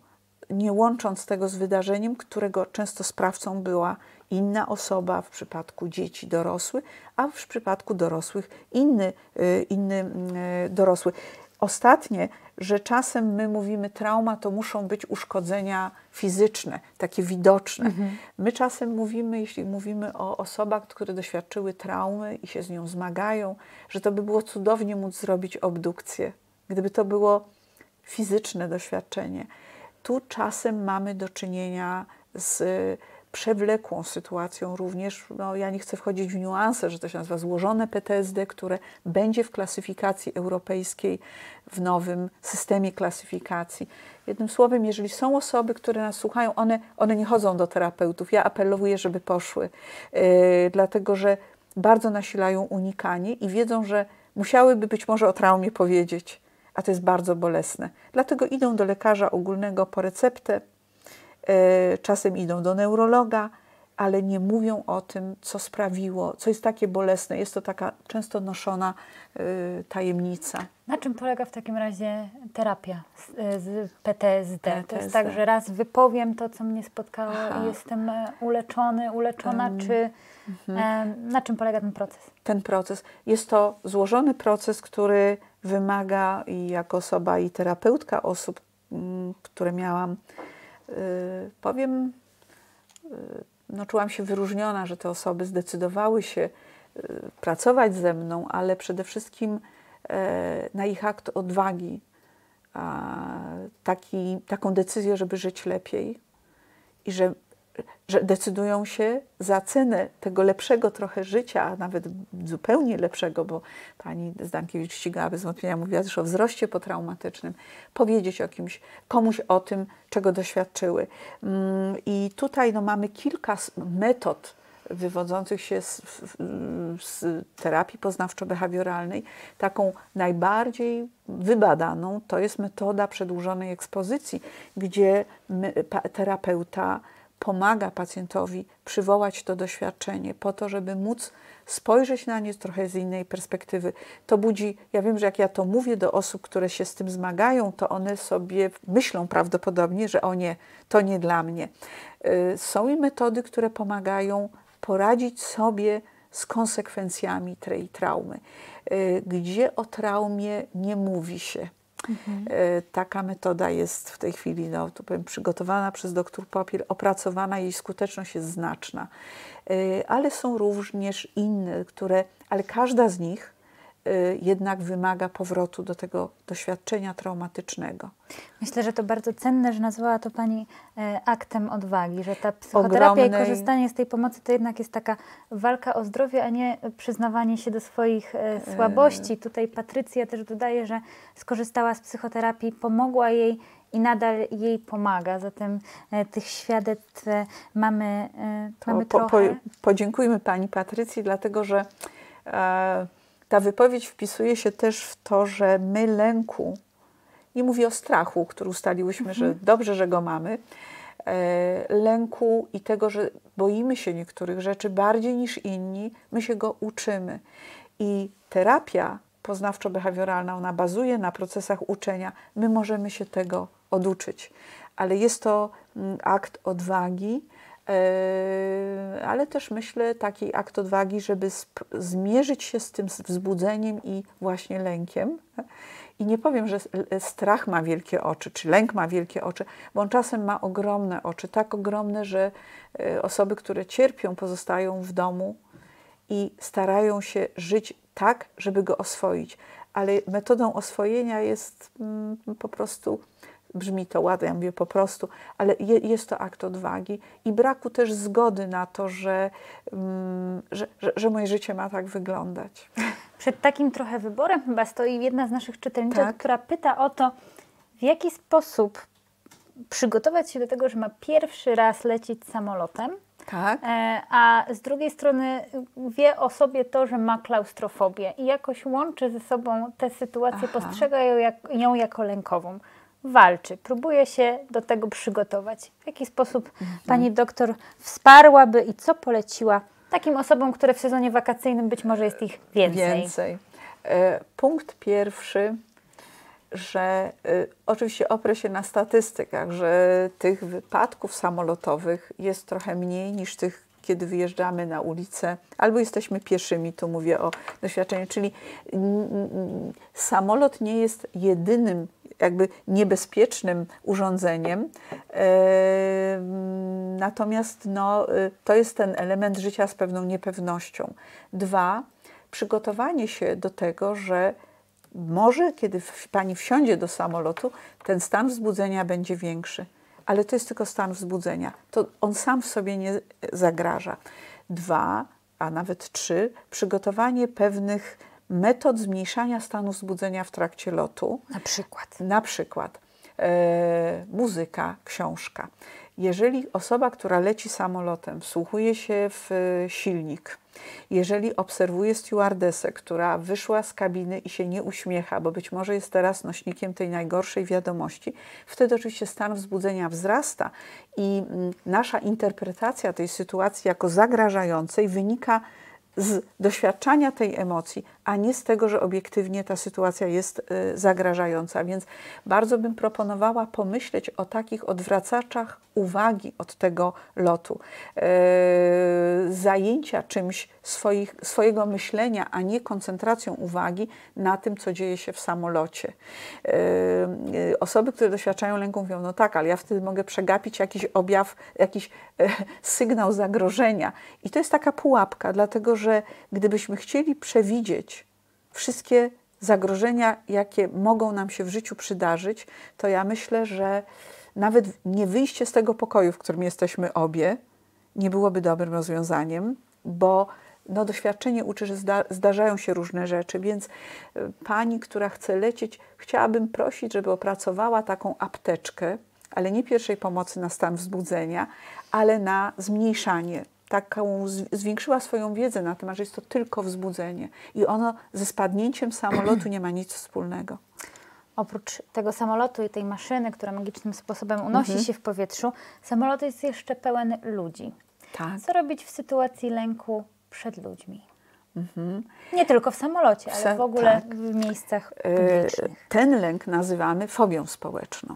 nie łącząc tego z wydarzeniem, którego często sprawcą była inna osoba, w przypadku dzieci dorosły, a w przypadku dorosłych inny, y, inny mm, y, dorosły. Ostatnie, że czasem my mówimy trauma, to muszą być uszkodzenia fizyczne, takie widoczne. Mhm. My czasem mówimy, jeśli mówimy o osobach, które doświadczyły traumy i się z nią zmagają, że to by było cudownie móc zrobić obdukcję. Gdyby to było fizyczne doświadczenie. Tu czasem mamy do czynienia z przewlekłą sytuacją również, no ja nie chcę wchodzić w niuanse, że to się nazywa złożone PTSD, które będzie w klasyfikacji europejskiej, w nowym systemie klasyfikacji. Jednym słowem, jeżeli są osoby, które nas słuchają, one, one nie chodzą do terapeutów. Ja apeluję, żeby poszły, yy, dlatego że bardzo nasilają unikanie i wiedzą, że musiałyby być może o traumie powiedzieć a to jest bardzo bolesne. Dlatego idą do lekarza ogólnego po receptę, e, czasem idą do neurologa, ale nie mówią o tym, co sprawiło, co jest takie bolesne. Jest to taka często noszona e, tajemnica. Na czym polega w takim razie terapia z e, PTSD? PTSD. To jest tak, że raz wypowiem to, co mnie spotkało Aha. i jestem uleczony, uleczona, czy Mhm. E, na czym polega ten proces? Ten proces. Jest to złożony proces, który wymaga i jako osoba i terapeutka osób, mm, które miałam, y, powiem, y, no czułam się wyróżniona, że te osoby zdecydowały się y, pracować ze mną, ale przede wszystkim e, na ich akt odwagi, taki, taką decyzję, żeby żyć lepiej i że że decydują się za cenę tego lepszego trochę życia, a nawet zupełnie lepszego, bo pani Zdankiewicz-Ścigała bez wątpienia mówiła też o wzroście potraumatycznym, powiedzieć o kimś, komuś o tym, czego doświadczyły. Mm, I tutaj no, mamy kilka metod, wywodzących się z, z terapii poznawczo-behawioralnej, taką najbardziej wybadaną to jest metoda przedłużonej ekspozycji, gdzie my, terapeuta pomaga pacjentowi przywołać to doświadczenie po to, żeby móc spojrzeć na nie trochę z innej perspektywy. To budzi, ja wiem, że jak ja to mówię do osób, które się z tym zmagają, to one sobie myślą prawdopodobnie, że o nie, to nie dla mnie. Y, są i metody, które pomagają poradzić sobie z konsekwencjami tej traumy. Y, gdzie o traumie nie mówi się? Mhm. E, taka metoda jest w tej chwili no, tu powiem, przygotowana przez dr Papier, opracowana, jej skuteczność jest znaczna. E, ale są również inne, które, ale każda z nich Y, jednak wymaga powrotu do tego doświadczenia traumatycznego. Myślę, że to bardzo cenne, że nazwała to Pani e, aktem odwagi, że ta psychoterapia Ogromnej... i korzystanie z tej pomocy to jednak jest taka walka o zdrowie, a nie przyznawanie się do swoich e, e, słabości. Tutaj Patrycja też dodaje, że skorzystała z psychoterapii, pomogła jej i nadal jej pomaga. Zatem tych świadectw mamy, e, mamy po, trochę. Po, podziękujmy pani Patrycji, dlatego że ta wypowiedź wpisuje się też w to, że my lęku, nie mówię o strachu, który ustaliłyśmy, mhm. że dobrze, że go mamy, e, lęku i tego, że boimy się niektórych rzeczy bardziej niż inni, my się go uczymy. I terapia poznawczo-behawioralna, ona bazuje na procesach uczenia. My możemy się tego oduczyć, ale jest to mm, akt odwagi Yy, ale też myślę taki akt odwagi, żeby zmierzyć się z tym wzbudzeniem i właśnie lękiem. I nie powiem, że strach ma wielkie oczy, czy lęk ma wielkie oczy, bo on czasem ma ogromne oczy, tak ogromne, że yy, osoby, które cierpią, pozostają w domu i starają się żyć tak, żeby go oswoić. Ale metodą oswojenia jest mm, po prostu brzmi to ładnie, ja mówię po prostu, ale je, jest to akt odwagi i braku też zgody na to, że, mm, że, że, że, moje życie ma tak wyglądać. Przed takim trochę wyborem chyba stoi jedna z naszych czytelniczek, tak? która pyta o to, w jaki sposób przygotować się do tego, że ma pierwszy raz lecieć samolotem, tak. E, a z drugiej strony wie o sobie to, że ma klaustrofobię i jakoś łączy ze sobą tę sytuację, Aha. postrzega ją, jak, ją jako lękową walczy. Próbuje się do tego przygotować. W jaki sposób mhm. pani doktor wsparłaby i co poleciła takim osobom, które w sezonie wakacyjnym być może jest ich więcej? Więcej. E, punkt pierwszy że e, oczywiście oprę się na statystykach, że tych wypadków samolotowych jest trochę mniej niż tych, kiedy wyjeżdżamy na ulicę albo jesteśmy pieszymi, tu mówię o doświadczeniu, czyli samolot nie jest jedynym jakby niebezpiecznym urządzeniem. Natomiast no, y, to jest ten element życia z pewną niepewnością. Dwa, przygotowanie się do tego, że może kiedy pani wsiądzie do samolotu, ten stan wzbudzenia będzie większy, ale to jest tylko stan wzbudzenia. To on sam w sobie nie zagraża. Dwa, a nawet trzy, przygotowanie pewnych metod zmniejszania stanu wzbudzenia w trakcie lotu. Na przykład. Na przykład e, muzyka, książka. Jeżeli osoba, która leci samolotem, wsłuchuje się w e, silnik, jeżeli obserwuje stewardesę, która wyszła z kabiny i się nie uśmiecha, bo być może jest teraz nośnikiem tej najgorszej wiadomości, wtedy oczywiście stan wzbudzenia wzrasta i mm, nasza interpretacja tej sytuacji jako zagrażającej wynika z doświadczania tej emocji, a nie z tego, że obiektywnie ta sytuacja jest y, zagrażająca. Więc bardzo bym proponowała pomyśleć o takich odwracaczach uwagi od tego lotu, y, zajęcia czymś swoich, swojego myślenia, a nie koncentracją uwagi na tym, co dzieje się w samolocie. Y, osoby, które doświadczają lęku, mówią: No tak, ale ja wtedy mogę przegapić jakiś objaw, jakiś e, sygnał zagrożenia. I to jest taka pułapka, dlatego że gdybyśmy chcieli przewidzieć, wszystkie zagrożenia, jakie mogą nam się w życiu przydarzyć, to ja myślę, że nawet nie wyjście z tego pokoju, w którym jesteśmy obie, nie byłoby dobrym rozwiązaniem, bo no, doświadczenie uczy, że zda zdarzają się różne rzeczy, więc e, pani, która chce lecieć, chciałabym prosić, żeby opracowała taką apteczkę, ale nie pierwszej pomocy na stan wzbudzenia, ale na zmniejszanie taką, zwiększyła swoją wiedzę na temat, że jest to tylko wzbudzenie i ono ze spadnięciem samolotu nie ma nic wspólnego. Oprócz tego samolotu i tej maszyny, która magicznym sposobem unosi mhm. się w powietrzu, samolot jest jeszcze pełen ludzi. Tak. Co robić w sytuacji lęku przed ludźmi? Mhm. Nie tylko w samolocie, ale w ogóle tak. w miejscach y, publicznych. Ten lęk nazywamy fobią społeczną.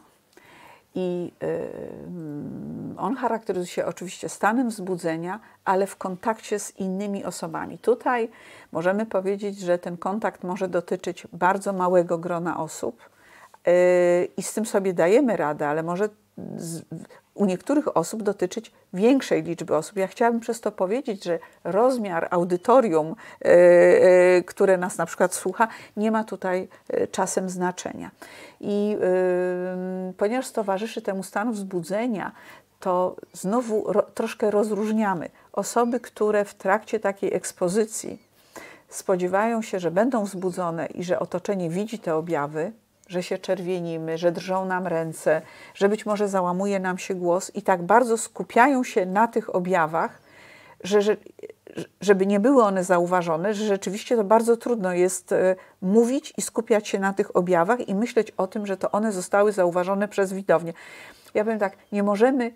I y, on charakteryzuje się oczywiście stanem wzbudzenia, ale w kontakcie z innymi osobami. Tutaj możemy powiedzieć, że ten kontakt może dotyczyć bardzo małego grona osób y, i z tym sobie dajemy radę, ale może u niektórych osób dotyczyć większej liczby osób. Ja chciałabym przez to powiedzieć, że rozmiar audytorium, e, e, które nas na przykład słucha, nie ma tutaj e, czasem znaczenia. I ponieważ towarzyszy temu stanu wzbudzenia, to znowu troszkę rozróżniamy osoby, które w trakcie takiej ekspozycji spodziewają się, że będą wzbudzone i że otoczenie widzi te objawy, że się czerwienimy, że drżą nam ręce, że być może załamuje nam się głos i tak bardzo skupiają się na tych objawach, że, że żeby nie były one zauważone, że rzeczywiście to bardzo trudno jest e, mówić i skupiać się na tych objawach i myśleć o tym, że to one zostały zauważone przez widownię. Ja powiem tak, nie możemy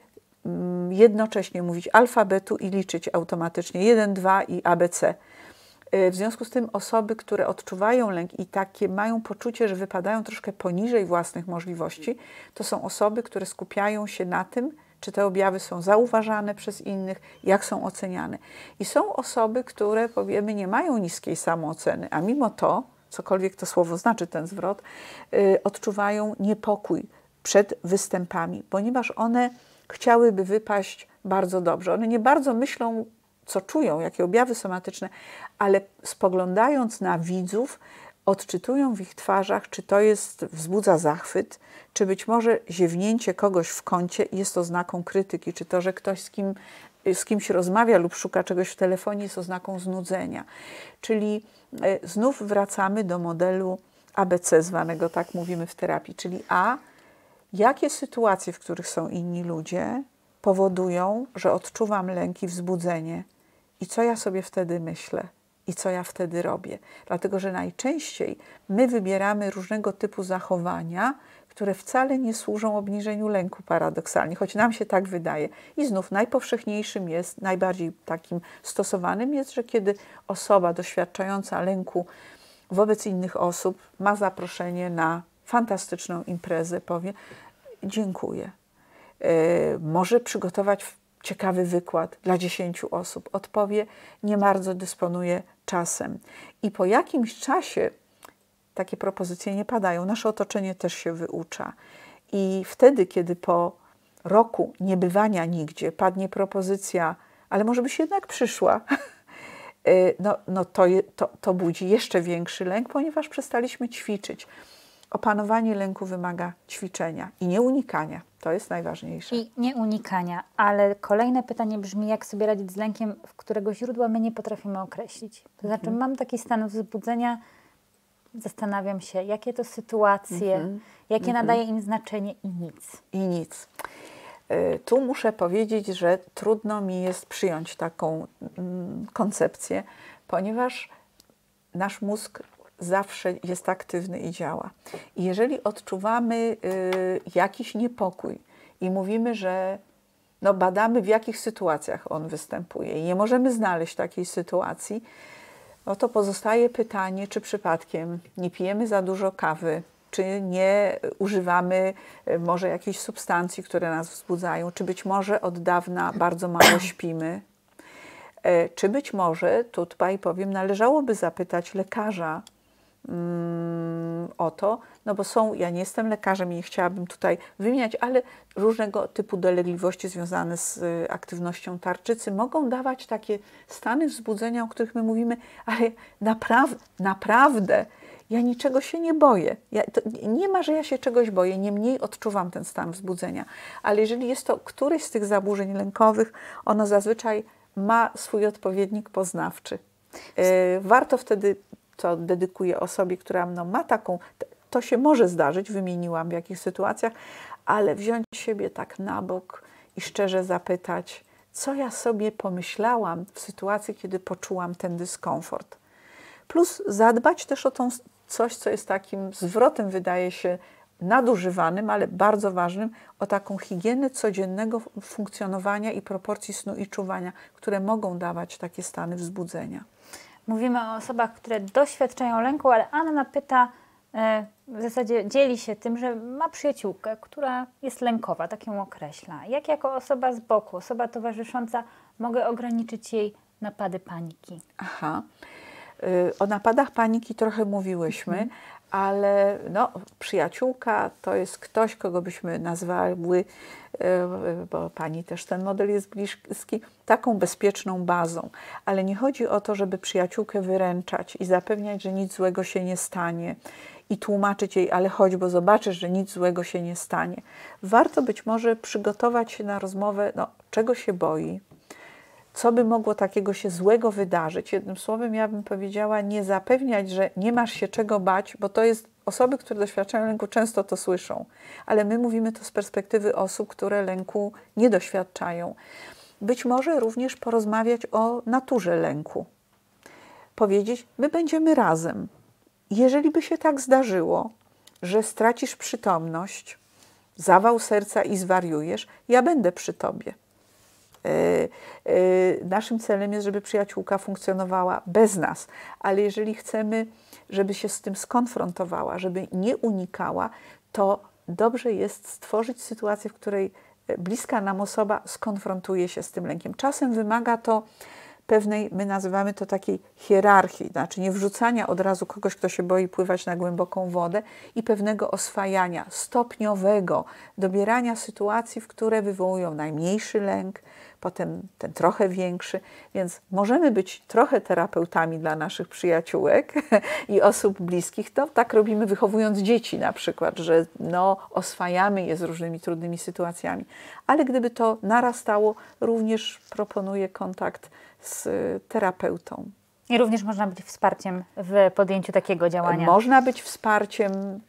mm, jednocześnie mówić alfabetu i liczyć automatycznie 1, 2 i ABC Y, w związku z tym osoby, które odczuwają lęk i takie mają poczucie, że wypadają troszkę poniżej własnych możliwości, to są osoby, które skupiają się na tym, czy te objawy są zauważane przez innych, jak są oceniane. I są osoby, które powiemy nie mają niskiej samooceny, a mimo to, cokolwiek to słowo znaczy ten zwrot, y, odczuwają niepokój przed występami, ponieważ one chciałyby wypaść bardzo dobrze. One nie bardzo myślą, co czują, jakie objawy somatyczne, ale spoglądając na widzów, odczytują w ich twarzach, czy to jest, wzbudza zachwyt, czy być może ziewnięcie kogoś w kącie jest oznaką krytyki, czy to, że ktoś z, kim, z kimś rozmawia lub szuka czegoś w telefonie jest oznaką znudzenia. Czyli e, znów wracamy do modelu ABC, zwanego tak mówimy w terapii, czyli A, jakie sytuacje, w których są inni ludzie, powodują, że odczuwam lęki, wzbudzenie. I co ja sobie wtedy myślę? I co ja wtedy robię? Dlatego, że najczęściej my wybieramy różnego typu zachowania, które wcale nie służą obniżeniu lęku paradoksalnie, choć nam się tak wydaje. I znów najpowszechniejszym jest, najbardziej takim stosowanym jest, że kiedy osoba doświadczająca lęku wobec innych osób ma zaproszenie na fantastyczną imprezę, powie: Dziękuję, Y, może przygotować ciekawy wykład dla dziesięciu osób. Odpowie, nie bardzo dysponuje czasem. I po jakimś czasie takie propozycje nie padają. Nasze otoczenie też się wyucza. I wtedy, kiedy po roku niebywania nigdzie padnie propozycja, ale może byś jednak przyszła, *laughs* y, no, no to, to, to budzi jeszcze większy lęk, ponieważ przestaliśmy ćwiczyć opanowanie lęku wymaga ćwiczenia i nie unikania. To jest najważniejsze. I nie unikania, ale kolejne pytanie brzmi, jak sobie radzić z lękiem, w którego źródła my nie potrafimy określić. To mhm. znaczy, mhm. mam taki stan wzbudzenia, zastanawiam się, jakie to sytuacje, mhm. jakie mhm. nadaje im znaczenie i nic. I nic. Y, tu muszę powiedzieć, że trudno mi jest przyjąć taką mm, koncepcję, ponieważ nasz mózg zawsze jest aktywny i działa. I jeżeli odczuwamy y, jakiś niepokój i mówimy, że no badamy w jakich sytuacjach on występuje i nie możemy znaleźć takiej sytuacji, no to pozostaje pytanie, czy przypadkiem nie pijemy za dużo kawy, czy nie używamy y, może jakichś substancji, które nas wzbudzają, czy być może od dawna bardzo mało *clears throat* śpimy. E, czy być może, tutaj powiem, należałoby zapytać lekarza, Mm, o to, no bo są, ja nie jestem lekarzem i nie chciałabym tutaj wymieniać, ale różnego typu dolegliwości związane z y, aktywnością tarczycy mogą dawać takie stany wzbudzenia, o których my mówimy, ale naprawdę, naprawdę ja niczego się nie boję. Ja, nie ma, że ja się czegoś boję, niemniej odczuwam ten stan wzbudzenia. Ale jeżeli jest to któreś z tych zaburzeń lękowych, ono zazwyczaj ma swój odpowiednik poznawczy. Y, warto wtedy co dedykuję osobie, która no, ma taką, to się może zdarzyć, wymieniłam w jakichś sytuacjach, ale wziąć siebie tak na bok i szczerze zapytać, co ja sobie pomyślałam w sytuacji, kiedy poczułam ten dyskomfort. Plus zadbać też o tą coś, co jest takim zwrotem, wydaje się, nadużywanym, ale bardzo ważnym, o taką higienę codziennego funkcjonowania i proporcji snu i czuwania, które mogą dawać takie stany wzbudzenia. Mówimy o osobach, które doświadczają lęku, ale Anna pyta, e, w zasadzie dzieli się tym, że ma przyjaciółkę, która jest lękowa, tak ją określa. Jak jako osoba z boku, osoba towarzysząca, mogę ograniczyć jej napady paniki? Aha. Y, o napadach paniki trochę mówiłyśmy, mhm ale no, przyjaciółka to jest ktoś, kogo byśmy nazwały, e, bo pani też ten model jest bliski, taką bezpieczną bazą. Ale nie chodzi o to, żeby przyjaciółkę wyręczać i zapewniać, że nic złego się nie stanie i tłumaczyć jej, ale chodź, bo zobaczysz, że nic złego się nie stanie. Warto być może przygotować się na rozmowę, no, czego się boi, co by mogło takiego się złego wydarzyć. Jednym słowem, ja bym powiedziała, nie zapewniać, że nie masz się czego bać, bo to jest osoby, które doświadczają lęku, często to słyszą, ale my mówimy to z perspektywy osób, które lęku nie doświadczają. Być może również porozmawiać o naturze lęku. Powiedzieć, my będziemy razem. Jeżeli by się tak zdarzyło, że stracisz przytomność, zawał serca i zwariujesz, ja będę przy tobie Y, y, naszym celem jest, żeby przyjaciółka funkcjonowała bez nas, ale jeżeli chcemy, żeby się z tym skonfrontowała, żeby nie unikała, to dobrze jest stworzyć sytuację, w której bliska nam osoba skonfrontuje się z tym lękiem. Czasem wymaga to pewnej, my nazywamy to takiej hierarchii, znaczy nie wrzucania od razu kogoś, kto się boi pływać na głęboką wodę i pewnego oswajania stopniowego, dobierania sytuacji, w które wywołują najmniejszy lęk, potem ten trochę większy, więc możemy być trochę terapeutami dla naszych przyjaciółek *laughs* i osób bliskich. To tak robimy wychowując dzieci na przykład, że no, oswajamy je z różnymi trudnymi sytuacjami. Ale gdyby to narastało, również proponuję kontakt z y, terapeutą. I również można być wsparciem w podjęciu takiego działania. Można być wsparciem, y,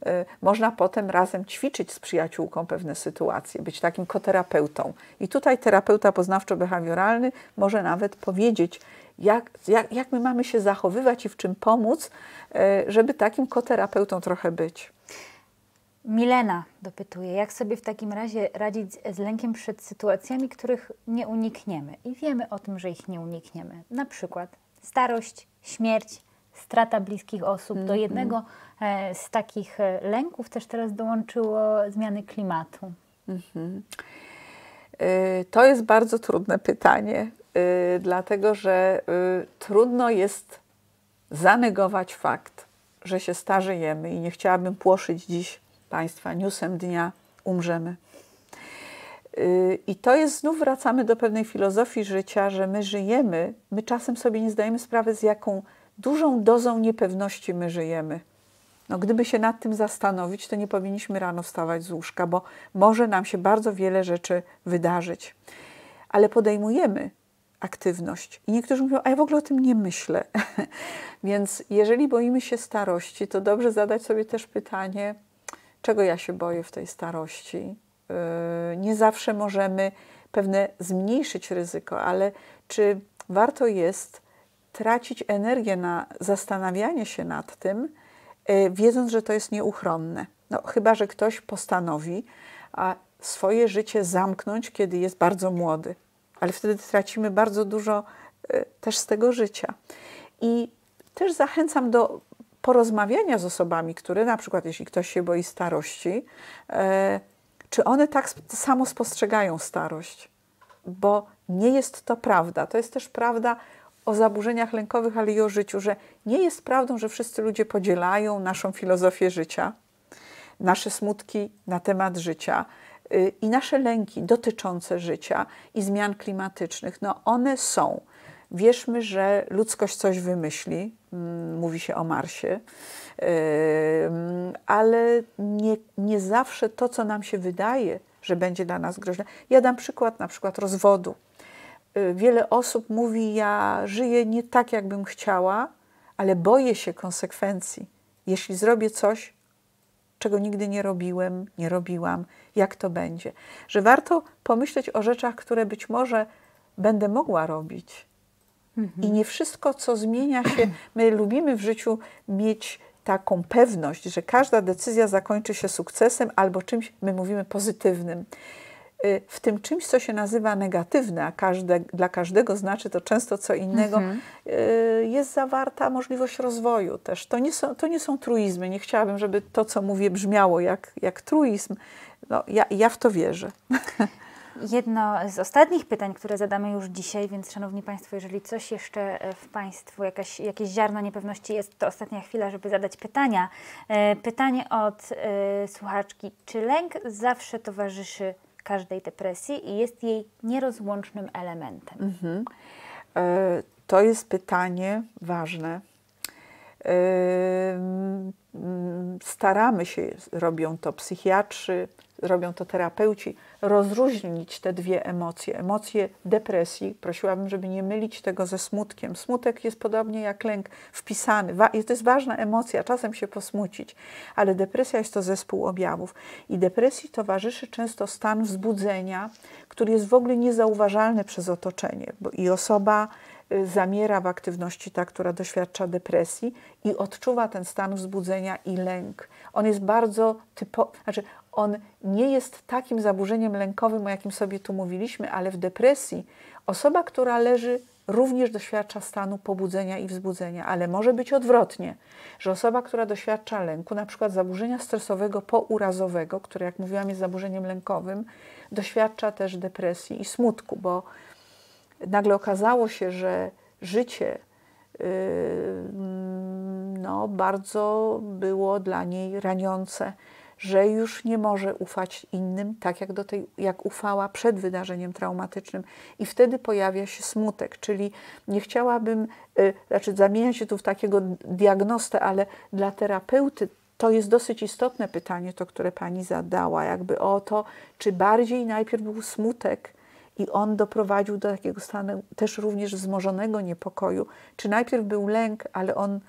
można potem razem ćwiczyć z przyjaciółką pewne sytuacje, być takim koterapeutą. I tutaj terapeuta poznawczo-behawioralny może nawet powiedzieć, jak, jak, jak my mamy się zachowywać i w czym pomóc, y, żeby takim koterapeutą trochę być. Milena dopytuje, jak sobie w takim razie radzić z lękiem przed sytuacjami, których nie unikniemy i wiemy o tym, że ich nie unikniemy. Na przykład starość, śmierć, strata bliskich osób. Do mhm. jednego e, z takich e, lęków też teraz dołączyło zmiany klimatu. Mhm. E, to jest bardzo trudne pytanie, dlatego że trudno jest zanegować fakt, że się starzejemy i nie chciałabym płoszyć dziś Państwa newsem dnia umrzemy. Y, I to jest znów wracamy do pewnej filozofii życia, że my żyjemy, my czasem sobie nie zdajemy sprawy, z jaką dużą dozą niepewności my żyjemy. No, gdyby się nad tym zastanowić, to nie powinniśmy rano wstawać z łóżka, bo może nam się bardzo wiele rzeczy wydarzyć. Ale podejmujemy aktywność. I niektórzy mówią, a ja w ogóle o tym nie myślę. *laughs* Więc jeżeli boimy się starości, to dobrze zadać sobie też pytanie, czego ja się boję w tej starości. Y, nie zawsze możemy pewne zmniejszyć ryzyko, ale czy warto jest tracić energię na zastanawianie się nad tym, y, wiedząc, że to jest nieuchronne? No, chyba, że ktoś postanowi swoje życie zamknąć, kiedy jest bardzo młody, ale wtedy tracimy bardzo dużo y, też z tego życia. I też zachęcam do porozmawiania z osobami, które na przykład jeśli ktoś się boi starości, e, czy one tak samo spostrzegają starość, bo nie jest to prawda. To jest też prawda o zaburzeniach lękowych, ale i o życiu, że nie jest prawdą, że wszyscy ludzie podzielają naszą filozofię życia, nasze smutki na temat życia y, i nasze lęki dotyczące życia i zmian klimatycznych. No one są. Wierzmy, że ludzkość coś wymyśli, mm, mówi się o Marsie, ale nie, nie zawsze to, co nam się wydaje, że będzie dla nas groźne. Ja dam przykład na przykład rozwodu. Y, wiele osób mówi, ja żyję nie tak, jakbym chciała, ale boję się konsekwencji. Jeśli zrobię coś, czego nigdy nie robiłem, nie robiłam, jak to będzie. Że warto pomyśleć o rzeczach, które być może będę mogła robić, i nie wszystko, co zmienia się, my lubimy w życiu mieć taką pewność, że każda decyzja zakończy się sukcesem albo czymś, my mówimy, pozytywnym. Y, w tym czymś, co się nazywa negatywne, a każde, dla każdego znaczy to często co innego, mhm. Y, jest zawarta możliwość rozwoju też. To nie, są, to nie są truizmy. Nie chciałabym, żeby to, co mówię, brzmiało jak, jak truizm. No, ja, ja w to wierzę. *laughs* Jedno z ostatnich pytań, które zadamy już dzisiaj, więc Szanowni Państwo, jeżeli coś jeszcze e, w Państwu, jakaś, jakieś ziarno niepewności jest, to ostatnia chwila, żeby zadać pytania. E, pytanie od e, słuchaczki. Czy lęk zawsze towarzyszy każdej depresji i jest jej nierozłącznym elementem? Mhm. to jest pytanie ważne staramy się, robią to psychiatrzy, robią to terapeuci, rozróżnić te dwie emocje. Emocje depresji, prosiłabym, żeby nie mylić tego ze smutkiem. Smutek jest podobnie jak lęk, wpisany. To jest ważna emocja, czasem się posmucić, ale depresja jest to zespół objawów. I depresji towarzyszy często stan wzbudzenia, który jest w ogóle niezauważalny przez otoczenie, bo i osoba Y, zamiera w aktywności ta, która doświadcza depresji i odczuwa ten stan wzbudzenia i lęk. On jest bardzo typowy, znaczy on nie jest takim zaburzeniem lękowym, o jakim sobie tu mówiliśmy, ale w depresji osoba, która leży również doświadcza stanu pobudzenia i wzbudzenia, ale może być odwrotnie, że osoba, która doświadcza lęku, na przykład zaburzenia stresowego pourazowego, które jak mówiłam jest zaburzeniem lękowym, doświadcza też depresji i smutku, bo nagle okazało się, że życie y, no, bardzo było dla niej raniące, że już nie może ufać innym tak jak, do tej, jak ufała przed wydarzeniem traumatycznym. I wtedy pojawia się smutek, czyli nie chciałabym, y, znaczy zamieniać się tu w takiego diagnostę, ale dla terapeuty to jest dosyć istotne pytanie, to które pani zadała, jakby o to, czy bardziej najpierw był smutek, i on doprowadził do takiego stanu też również wzmożonego niepokoju. Czy najpierw był lęk, ale on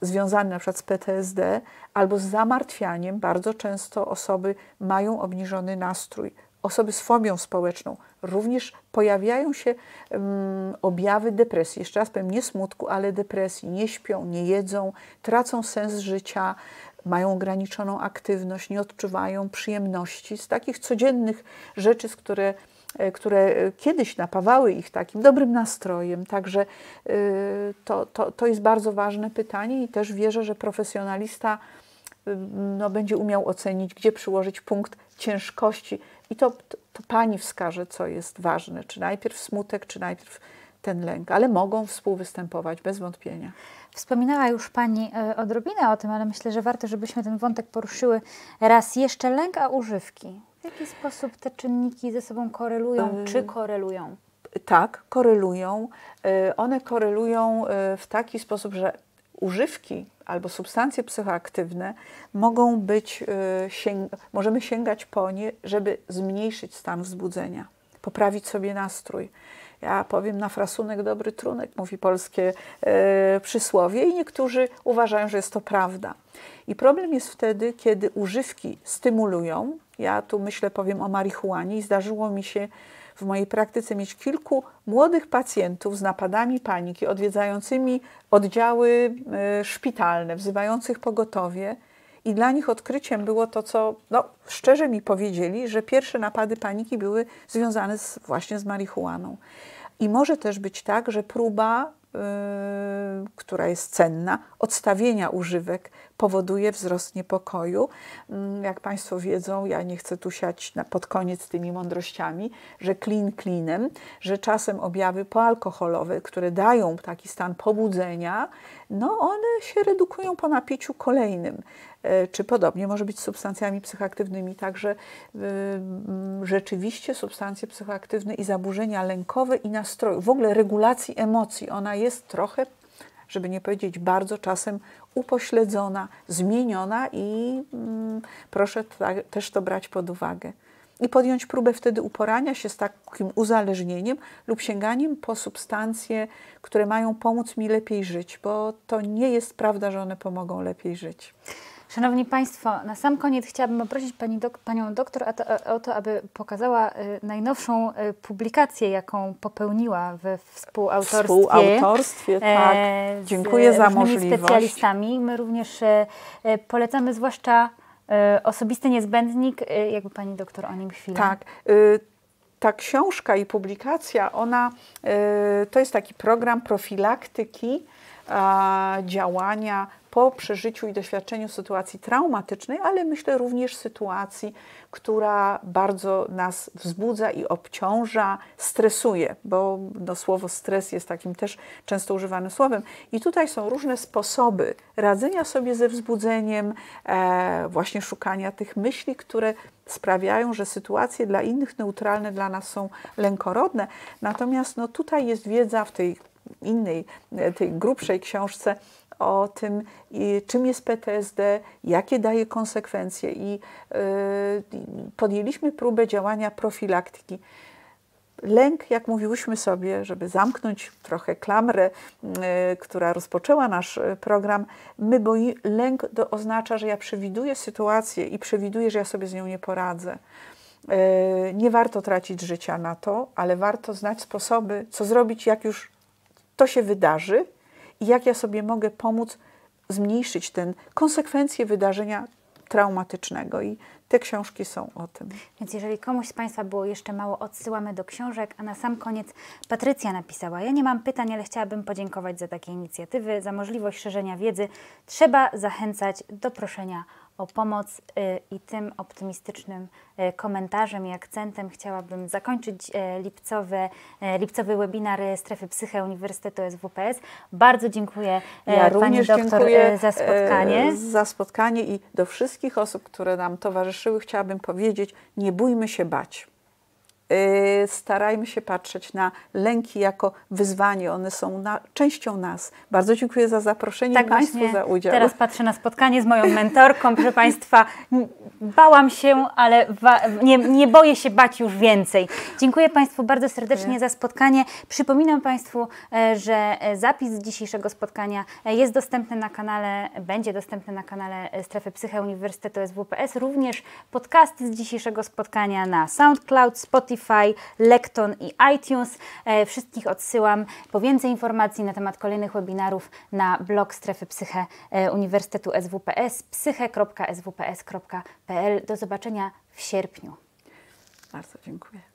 związany na przykład z PTSD albo z zamartwianiem, bardzo często osoby mają obniżony nastrój. Osoby z fobią społeczną również pojawiają się objawy depresji. Jeszcze raz powiem, nie smutku, ale depresji. Nie śpią, nie jedzą, tracą sens życia, mają ograniczoną aktywność, nie odczuwają przyjemności z takich codziennych rzeczy, z które e, które e, kiedyś napawały ich takim dobrym nastrojem. Także e, to, to, to jest bardzo ważne pytanie i też wierzę, że profesjonalista mm, no, będzie umiał ocenić, gdzie przyłożyć punkt ciężkości. I to, to, to pani wskaże, co jest ważne, czy najpierw smutek, czy najpierw ten lęk, ale mogą współwystępować bez wątpienia. Wspominała już Pani e, odrobinę o tym, ale myślę, że warto, żebyśmy ten wątek poruszyły raz jeszcze. Lęk, a używki. W jaki sposób te czynniki ze sobą korelują, e, czy korelują? Tak, korelują. E, one korelują w taki sposób, że używki albo substancje psychoaktywne mogą być, możemy sięgać po nie, żeby zmniejszyć stan wzbudzenia, poprawić sobie nastrój. Ja powiem na frasunek dobry trunek, mówi polskie e, przysłowie, i niektórzy uważają, że jest to prawda. I problem jest wtedy, kiedy używki stymulują. Ja tu myślę, powiem o marihuanie, i zdarzyło mi się w mojej praktyce mieć kilku młodych pacjentów z napadami paniki, odwiedzającymi oddziały e, szpitalne, wzywających pogotowie i dla nich odkryciem było to, co no, szczerze mi powiedzieli, że pierwsze napady paniki były związane z, właśnie z marihuaną. I może też być tak, że próba, yy, która jest cenna, odstawienia używek powoduje wzrost niepokoju. Mm, jak Państwo wiedzą, ja nie chcę tu siać na, pod koniec tymi mądrościami, że clean cleanem, że czasem objawy poalkoholowe, które dają taki stan pobudzenia, no one się redukują po napiciu kolejnym. E, czy podobnie może być z substancjami psychoaktywnymi, także y, mm, rzeczywiście substancje psychoaktywne i zaburzenia lękowe i nastroju, w ogóle regulacji emocji, ona jest trochę żeby nie powiedzieć bardzo czasem upośledzona, zmieniona i mm, proszę też to brać pod uwagę. I podjąć próbę wtedy uporania się z takim uzależnieniem lub sięganiem po substancje, które mają pomóc mi lepiej żyć, bo to nie jest prawda, że one pomogą lepiej żyć. Szanowni Państwo, na sam koniec chciałabym poprosić pani dok panią doktor o to, aby pokazała y, najnowszą y, publikację, jaką popełniła we współautorstwie. Współautorstwie, e, tak. Dziękuję za możliwość. specjalistami. My również y, polecamy zwłaszcza osobisty niezbędnik, jakby pani doktor o nim chwilę. Tak ta książka i publikacja, ona, to jest taki program profilaktyki E, działania po przeżyciu i doświadczeniu sytuacji traumatycznej, ale myślę również sytuacji, która bardzo nas wzbudza i obciąża, stresuje, bo no, słowo stres jest takim też często używanym słowem. I tutaj są różne sposoby radzenia sobie ze wzbudzeniem, e, właśnie szukania tych myśli, które sprawiają, że sytuacje dla innych neutralne dla nas są lękorodne. Natomiast no, tutaj jest wiedza w tej innej, e, tej grubszej książce o tym, czym jest PTSD, jakie daje konsekwencje i e, podjęliśmy próbę działania profilaktyki. Lęk, jak mówiłyśmy sobie, żeby zamknąć trochę klamrę, e, która rozpoczęła nasz program, my boi, lęk do, oznacza, że ja przewiduję sytuację i przewiduję, że ja sobie z nią nie poradzę. Nie warto tracić życia na to, ale warto znać sposoby, co zrobić, jak już co się wydarzy i jak ja sobie mogę pomóc zmniejszyć ten konsekwencje wydarzenia traumatycznego i te książki są o tym. Więc jeżeli komuś z Państwa było jeszcze mało, odsyłamy do książek, a na sam koniec Patrycja napisała, ja nie mam pytań, ale chciałabym podziękować za takie inicjatywy, za możliwość szerzenia wiedzy. Trzeba zachęcać do proszenia o pomoc y, i tym optymistycznym y, komentarzem i akcentem chciałabym zakończyć y, lipcowy, lipcowy webinar Strefy Psyche Uniwersytetu SWPS. Bardzo dziękuję ja Pani doktor za spotkanie. Za spotkanie i do wszystkich osób, które nam towarzyszyły chciałabym powiedzieć, nie bójmy się bać. Y, starajmy się patrzeć na lęki jako wyzwanie. One są na, częścią nas. Bardzo dziękuję za zaproszenie tak, Państwu za udział. Teraz patrzę na spotkanie z moją mentorką. Proszę Państwa, bałam się, ale nie, nie boję się bać już więcej. Dziękuję Państwu bardzo serdecznie za spotkanie. Przypominam Państwu, e, że e, zapis dzisiejszego spotkania e, jest dostępny na kanale, będzie dostępny na kanale Strefy Psyche Uniwersytetu SWPS. Również podcasty z dzisiejszego spotkania na SoundCloud, Spotify, Spotify, Lekton i iTunes. E, wszystkich odsyłam po więcej informacji na temat kolejnych webinarów na blog Strefy Psyche e, Uniwersytetu SWPS psyche.swps.pl. Do zobaczenia w sierpniu. Bardzo dziękuję.